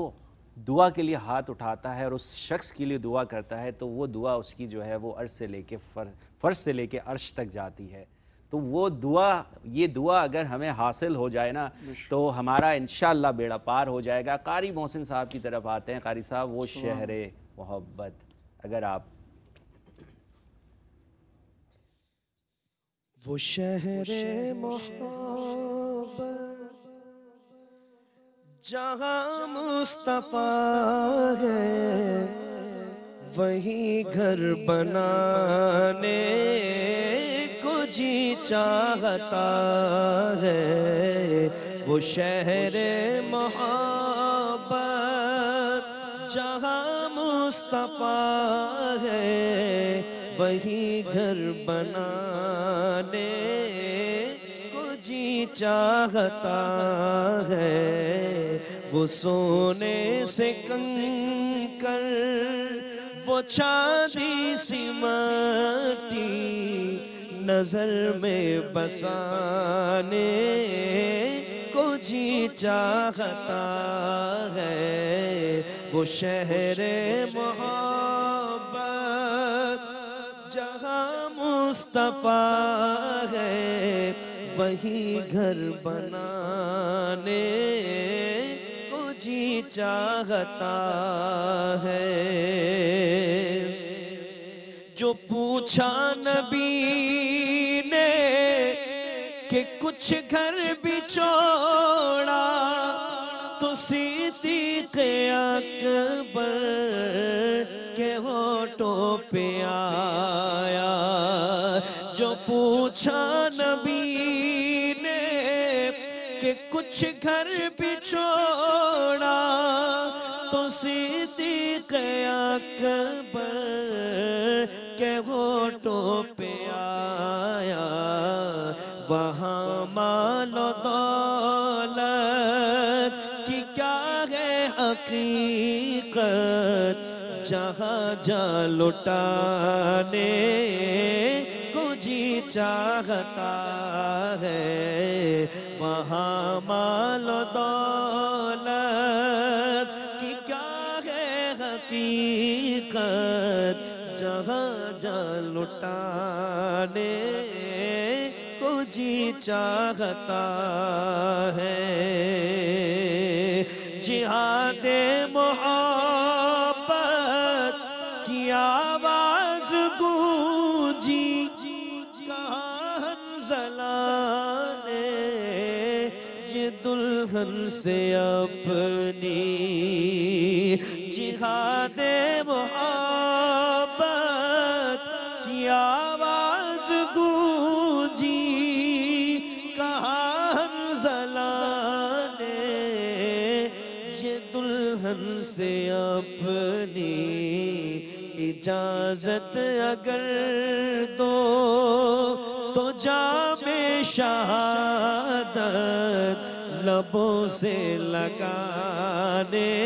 B: दुआ के लिए हाथ उठाता है और उस शख्स के लिए दुआ करता है तो वो दुआ उसकी जो है वो अर्श से लेके फर फर्श से लेके अर्श तक जाती है तो वो दुआ ये दुआ अगर हमें हासिल हो जाए ना तो हमारा इन बेड़ा पार हो जाएगा कारी मोहसिन साहब की तरफ आते हैं कारी साहब वो शहर मोहब्बत अगर आप
A: वो शहर मोहब्बत जहाँ मुस्तफ़ा है वही घर बनाने जी चाहता है वो शहर महाबत जहाँ मुस्तफ़ा है वही घर बनाने को जी चाहता है वो सोने से कंकर वो चांदी सी नजर में बसाने को जी चाहता है वो शहर मोहब्बत जहाँ मुस्तफ़ा है वही घर बनाने को जी चाहता है जो पूछा नबी ने कि कुछ घर भी छोड़ा तो सीधी के अकबर के होठों पे आया जो पूछा नबी ने कि कुछ घर भी छोड़ा तो सीधी के अकबर होटों पे आया वहाँ मानो दौलत की क्या है हकीकत जहाँ जा लुटाने को जी चाहता है वहाँ मालो दौलत जहाँ जा लुटाने को जी चाहता है जिहादे मोहब्बत की आवाज गूंजी जलाने ये दुल्हन से अपनी जिहादे से अपनी इजाजत अगर दो तो जामे शहादत लबों से लगाने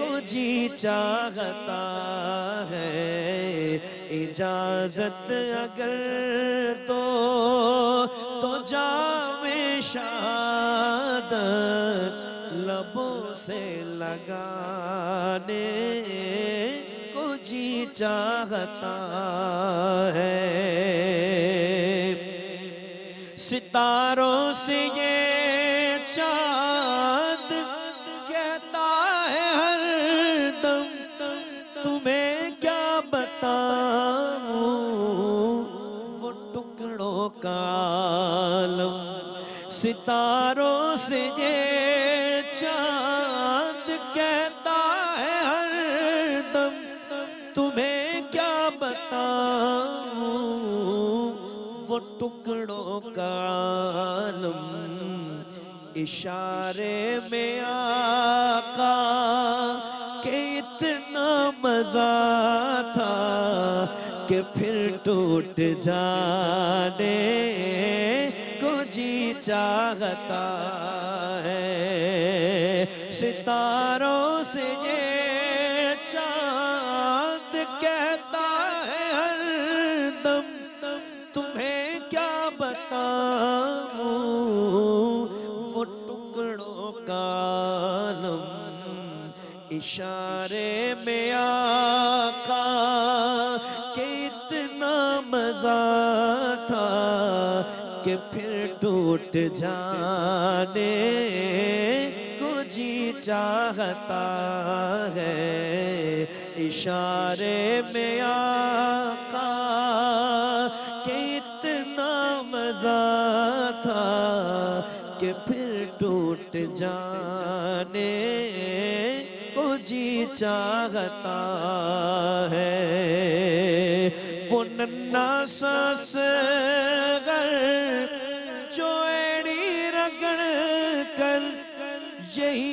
A: को जी चाहता है इजाजत अगर दो तो जामे शहादत से लगाने को जी चाहता है सितारों से ये चांद कहता है हर दम तुम्हें क्या बताऊं वो टुकड़ों का आलम सितारों से ये चांद कहता है हर दम तुम्हें क्या बताऊं वो टुकड़ों का आलम इशारे में आका के इतना मजा था कि फिर टूट जाने को जी चाहता सितारों से ये चांद कहता है हर दम तुम्हें क्या बताऊं वो टुकड़ों का आलम इशारे में आका कितना मजा था कि फिर टूट जाने चाहता है इशारे में आका कितना मजा था कि फिर टूट जाने को जी चाहता है वो नन्ना सास गर जोड़ी रगड़ कर यही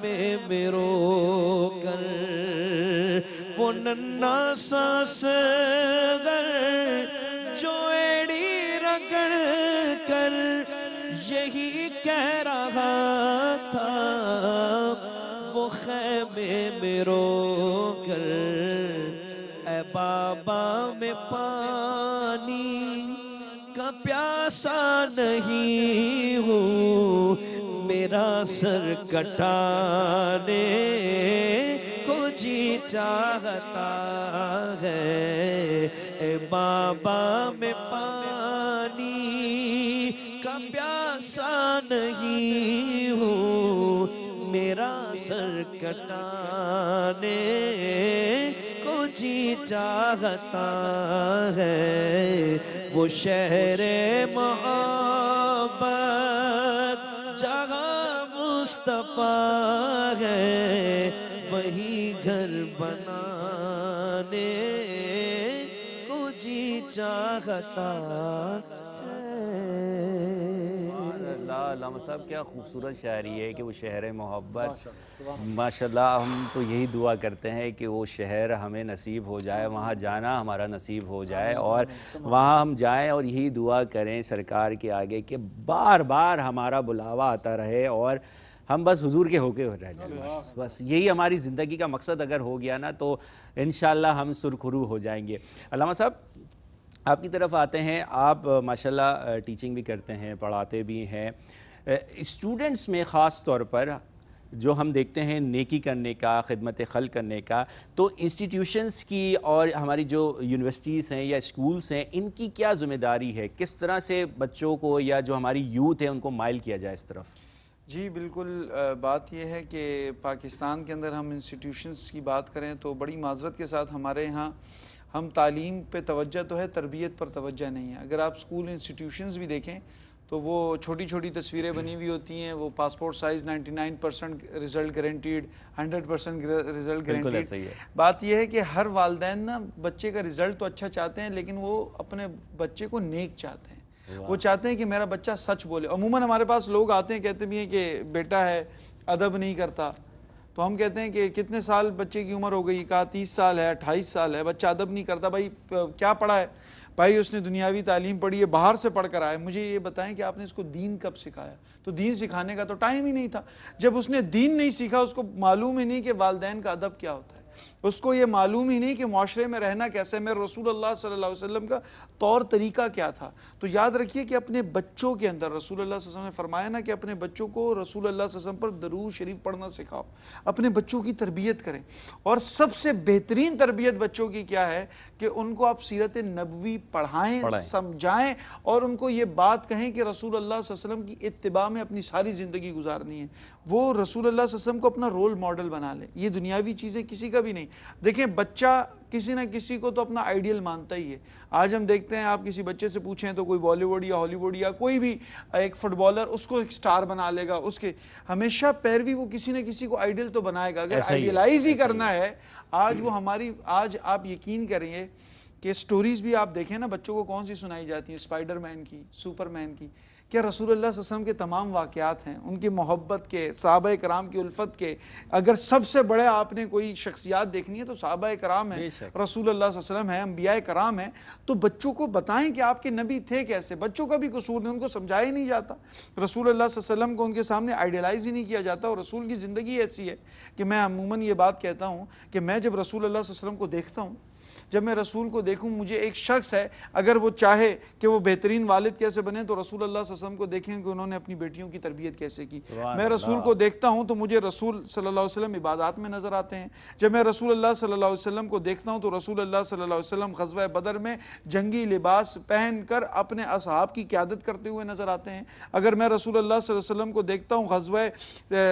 A: મે મેરો કર કો ننસા સગર જો એડી રગણ કર યહી કહરા થા વો ખમે મેરો કર એ બાબા મે પાણી કા પ્યાસા નહીં હું तेरा सर कटाने को जी चाहता है ए बाबा में पानी का प्यासा नहीं हूँ मेरा सर कटाने को जी चाहता है वो शहर महा मुस्तफ़ा है वही घर बनाने को जी चाहता
B: लामा साहब क्या खूबसूरत शायरी है कि वो शहर मोहब्बत माशाल्लाह हम तो यही दुआ करते हैं कि वो शहर हमें नसीब हो जाए वहाँ जाना हमारा नसीब हो जाए और वहाँ हम जाएं और यही दुआ करें सरकार के आगे कि बार बार हमारा बुलावा आता रहे और हम बस हुजूर के होके हो रह जाए बस बस यही हमारी ज़िंदगी का मकसद अगर हो गया ना तो इन हम सुरखरू हो जाएंगे अलामा साहब आपकी तरफ आते हैं आप माशाल्लाह टीचिंग भी करते हैं पढ़ाते भी हैं स्टूडेंट्स में ख़ास तौर पर जो हम देखते हैं नेकी करने का खिदमत खल करने का तो इंस्टीट्यूशंस की और हमारी जो यूनिवर्सिटीज़ हैं या स्कूल्स हैं इनकी क्या जिम्मेदारी है किस तरह से बच्चों को या जो हमारी यूथ है उनको माइल किया जाए इस तरफ
D: जी बिल्कुल बात यह है कि पाकिस्तान के अंदर हम इंस्टीट्यूशंस की बात करें तो बड़ी माजरत के साथ हमारे यहाँ हम तालीम पे तोज्जह तो है तरबियत पर तोज्जह नहीं है अगर आप स्कूल इंस्टीट्यूशंस भी देखें तो वो छोटी छोटी तस्वीरें बनी हुई होती हैं वो passport size 99 percent result guaranteed 100 percent result guaranteed बात यह है कि हर वालदेन ना बच्चे का रिज़ल्ट तो अच्छा चाहते हैं लेकिन वो अपने बच्चे को नेक चाहते हैं वो चाहते हैं कि मेरा बच्चा सच बोले अमूमन हमारे पास लोग आते हैं कहते भी हैं कि बेटा है अदब नहीं करता तो हम कहते हैं कि कितने साल बच्चे की उम्र हो गई कहा तीस साल है अट्ठाईस साल है बच्चा अदब नहीं करता भाई क्या पढ़ा है भाई उसने दुनियावी तालीम पढ़ी है बाहर से पढ़ कर आए मुझे ये बताएं कि आपने इसको दीन कब सिखाया तो दीन सिखाने का तो टाइम ही नहीं था जब उसने दीन नहीं सीखा उसको मालूम ही नहीं कि वालदेन का अदब क्या होता है उसको ये मालूम ही नहीं कि माशरे में रहना कैसे मैं रसूल अल्लाह सल्लल्लाहु अलैहि वसल्लम का तौर तरीका क्या था तो याद रखिए कि अपने बच्चों के अंदर रसूल अल्लाह वसल्लम ने फरमाया ना कि अपने बच्चों को रसूल अल्लाह वसल्लम पर दरू शरीफ पढ़ना सिखाओ अपने बच्चों की तरबियत करें और सबसे बेहतरीन तरबियत बच्चों की क्या है कि उनको आप सीरत नबवी पढ़ाएँ समझाएँ और उनको ये बात कहें कि रसूल अल्लाह वसल्लम की इतबा में अपनी सारी ज़िंदगी गुजारनी है वो रसूल अल्लाह वसल्लम को अपना रोल मॉडल बना लें ये दुनियावी चीज़ें किसी का भी नहीं देखिए बच्चा किसी ना किसी को तो अपना आइडियल मानता ही है आज हम देखते हैं आप किसी बच्चे से पूछें तो कोई बॉलीवुड या हॉलीवुड या कोई भी एक फुटबॉलर उसको एक स्टार बना लेगा उसके हमेशा पैरवी वो किसी ना किसी को आइडियल तो बनाएगा अगर आइडियलाइज ही, करना है।, है आज वो हम्म। हमारी आज आप यकीन करेंगे कि स्टोरीज भी आप देखें ना बच्चों को कौन सी सुनाई जाती है स्पाइडरमैन की सुपरमैन की क्या रसूल वसम के तमाम वाक़ात हैं उनकी मोहब्बत के सहाब कराम की उल्फत के अगर सबसे बड़े आपने कोई शख्सियात देखनी है तो सहाबा कराम है रसूल वसलम है अम्बिया कराम है तो बच्चों को बताएं कि आपके नबी थे कैसे बच्चों का भी कसूर नहीं उनको समझाया ही नहीं जाता रसूल वसम को उनके सामने आइडियलाइज ही नहीं किया जाता और रसूल की ज़िंदगी ऐसी है कि मैं अमूमन ये बात कहता हूँ कि मैं जब रसूल वसम को देखता हूँ जब मैं रसूल को देखूँ मुझे एक शख्स है अगर वो चाहे कि वो बेहतरीन वालद कैसे बने तो रसूल अल्लाह वसम को देखें कि उन्होंने अपनी बेटियों की तरबियत कैसे की मैं रसूल को देखता हूँ तो मुझे रसूल सल्ला वसम इबादत में नज़र आते हैं जब मैं रसूल अल्लाह सल्ला वसम को देखता हूँ तो रसूल अल्लाह सल्ला वसम गजवा बदर में जंगी लिबास पहन कर अपने असहाब की क्यादत करते हुए नज़र आते हैं अगर मैं रसूल अल्लाह वसम को देखता हूँ गजवा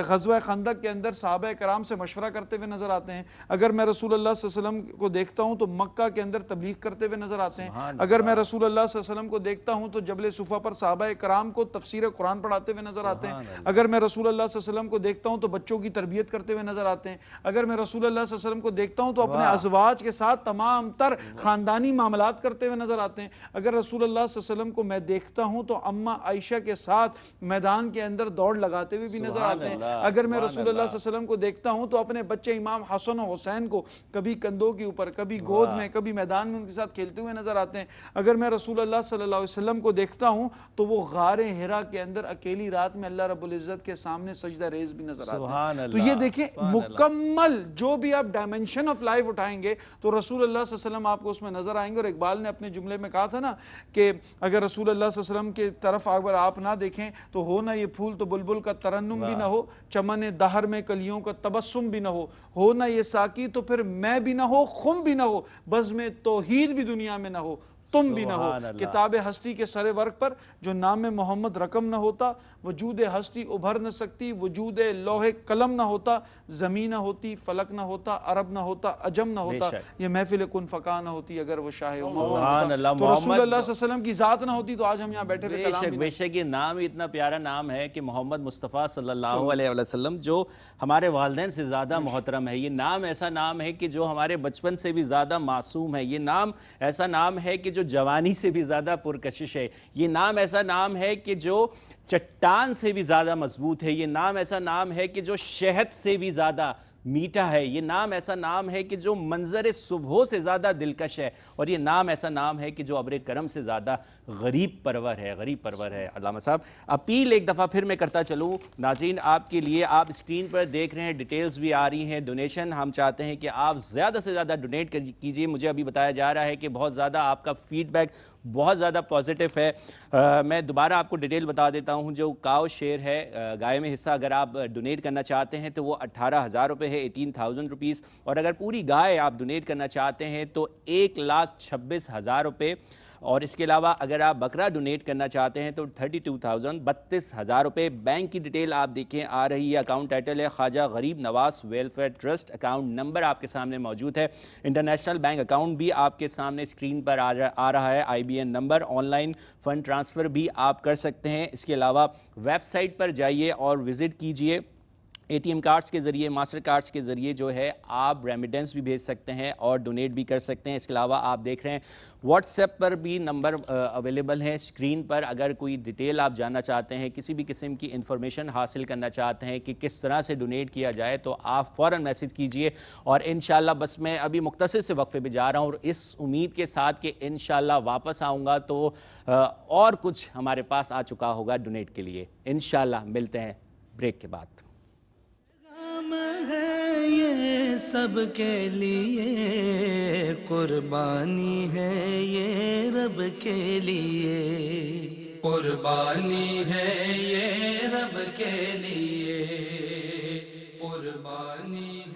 D: गजवा खंदक के अंदर साहब कराम से मशवरा करते हुए नज़र आते हैं अगर मैं रसूल अल्लाह वसम को देखता हूँ तो मक मक्का के अंदर तबलीग करते हुए नजर आते हैं अगर मैं रसूल अल्लाह वसलम को देखता हूँ तो जबल सुफा पर साहबा कराम को तफसीर कुरान पढ़ाते हुए नजर आते हैं अगर मैं रसूल अल्लाह वसलम को देखता हूँ तो बच्चों की तरबियत करते हुए नजर आते हैं अगर मैं रसूल अल्लाह वसलम को देखता हूँ तो अपने अजवाज के साथ तमाम तर खानदानी मामला करते हुए नजर आते हैं अगर रसूल अल्लाह वसलम को मैं देखता हूँ तो अम्मा आयशा के साथ मैदान के अंदर दौड़ लगाते हुए भी नजर आते हैं अगर मैं रसूल अल्लाह वसलम को देखता हूँ तो अपने बच्चे इमाम हसन और हुसैन को कभी कंधों के ऊपर कभी गोद हैं कभी मैदान में उनके साथ खेलते हुए नजर आते हैं अगर मैं रसूल अल्लाह सल्लल्लाहु अलैहि वसल्लम को देखता हूँ तो वो गार हिरा के अंदर अकेली रात में अल्लाह रब्बुल इज़्ज़त के सामने सजदा रेज भी नजर आते हैं तो ये देखें मुकम्मल जो भी आप डायमेंशन ऑफ लाइफ उठाएंगे तो रसूल अल्लाह वसल्लम आपको उसमें नजर आएंगे और इकबाल ने अपने जुमले में कहा था ना कि अगर रसूल अल्लाह वसल्लम की तरफ अगर आप ना देखें तो हो ना ये फूल तो बुलबुल का तरन्नुम भी ना हो चमन दहर में कलियों का तबस्सुम भी ना हो ना ये साकी तो फिर मैं भी ना हो खुम भी ना हो बज़म तोहद भी दुनिया में ना हो तुम भी ना हो किताब हस्ती के सरे वर्क पर जो नाम मोहम्मद रकम ना होता वजूद हस्ती उभर न सकती वजूद लोहे कलम ना होता ज़मीन ना होती फलक ना होता अरब ना होता अजम ना होता ये महफिल कन फका ना होती अगर वो शाह तो
B: की ज़ात ना होती तो आज हम यहाँ बैठे बेशक ये नाम इतना प्यारा नाम है कि मोहम्मद मुस्तफ़ा सल्लल्लाहु जो हमारे वालदेन से ज़्यादा मोहतरम है ये नाम ऐसा नाम है कि जो हमारे बचपन से भी ज़्यादा मासूम है ये नाम ऐसा नाम है कि जो जो जवानी से भी ज़्यादा पुरकशिश है ये नाम ऐसा नाम है कि जो चट्टान से भी ज़्यादा मजबूत है ये नाम ऐसा नाम है कि जो शहद से भी ज़्यादा मीठा है ये नाम ऐसा नाम है कि जो मंजर सुबह से ज़्यादा दिलकश है और ये नाम ऐसा नाम है कि जो अबर करम से ज़्यादा गरीब परवर है गरीब परवर है अलामा साहब अपील एक दफ़ा फिर मैं करता चलूँ नाजीन आपके लिए आप स्क्रीन पर देख रहे हैं डिटेल्स भी आ रही हैं डोनेशन हम चाहते हैं कि आप ज़्यादा से ज़्यादा डोनेट कीजिए मुझे अभी बताया जा रहा है कि बहुत ज़्यादा आपका फीडबैक बहुत ज़्यादा पॉजिटिव है आ, मैं दोबारा आपको डिटेल बता देता हूँ जो काव शेयर है गाय में हिस्सा अगर आप डोनेट करना चाहते हैं तो वो अट्ठारह हज़ार रुपये है एटीन थाउजेंड रुपीज़ और अगर पूरी गाय आप डोनेट करना चाहते हैं तो एक लाख छब्बीस हज़ार रुपये और इसके अलावा अगर आप बकरा डोनेट करना चाहते हैं तो थर्टी टू थाउजेंड बत्तीस हज़ार रुपये बैंक की डिटेल आप देखें आ रही है अकाउंट टाइटल है Khwaja Garib Nawaz welfare trust account number आपके सामने मौजूद है इंटरनेशनल बैंक अकाउंट भी आपके सामने स्क्रीन पर आ, आ रहा है आई नंबर ऑनलाइन फ़ंड ट्रांसफ़र भी आप कर सकते हैं इसके अलावा वेबसाइट पर जाइए और विज़िट कीजिए एटीएम कार्ड्स के ज़रिए मास्टर कार्ड्स के ज़रिए जो है आप रेमिडेंस भी भेज सकते हैं और डोनेट भी कर सकते हैं इसके अलावा आप देख रहे हैं व्हाट्सएप पर भी नंबर अवेलेबल uh, हैं स्क्रीन पर अगर कोई डिटेल आप जानना चाहते हैं किसी भी किस्म की इन्फॉर्मेशन हासिल करना चाहते हैं कि किस तरह से डोनेट किया जाए तो आप फ़ौर मैसेज कीजिए और इन बस मैं अभी मुख्तर से वक्फे पर जा रहा हूँ और इस उम्मीद के साथ कि इन वापस आऊँगा तो uh, और कुछ हमारे पास आ चुका होगा डोनेट के लिए इन मिलते हैं ब्रेक के बाद
A: है ये सब के लिए कुर्बानी है ये रब के लिए कुर्बानी है ये रब
D: के लिए कुर्बानी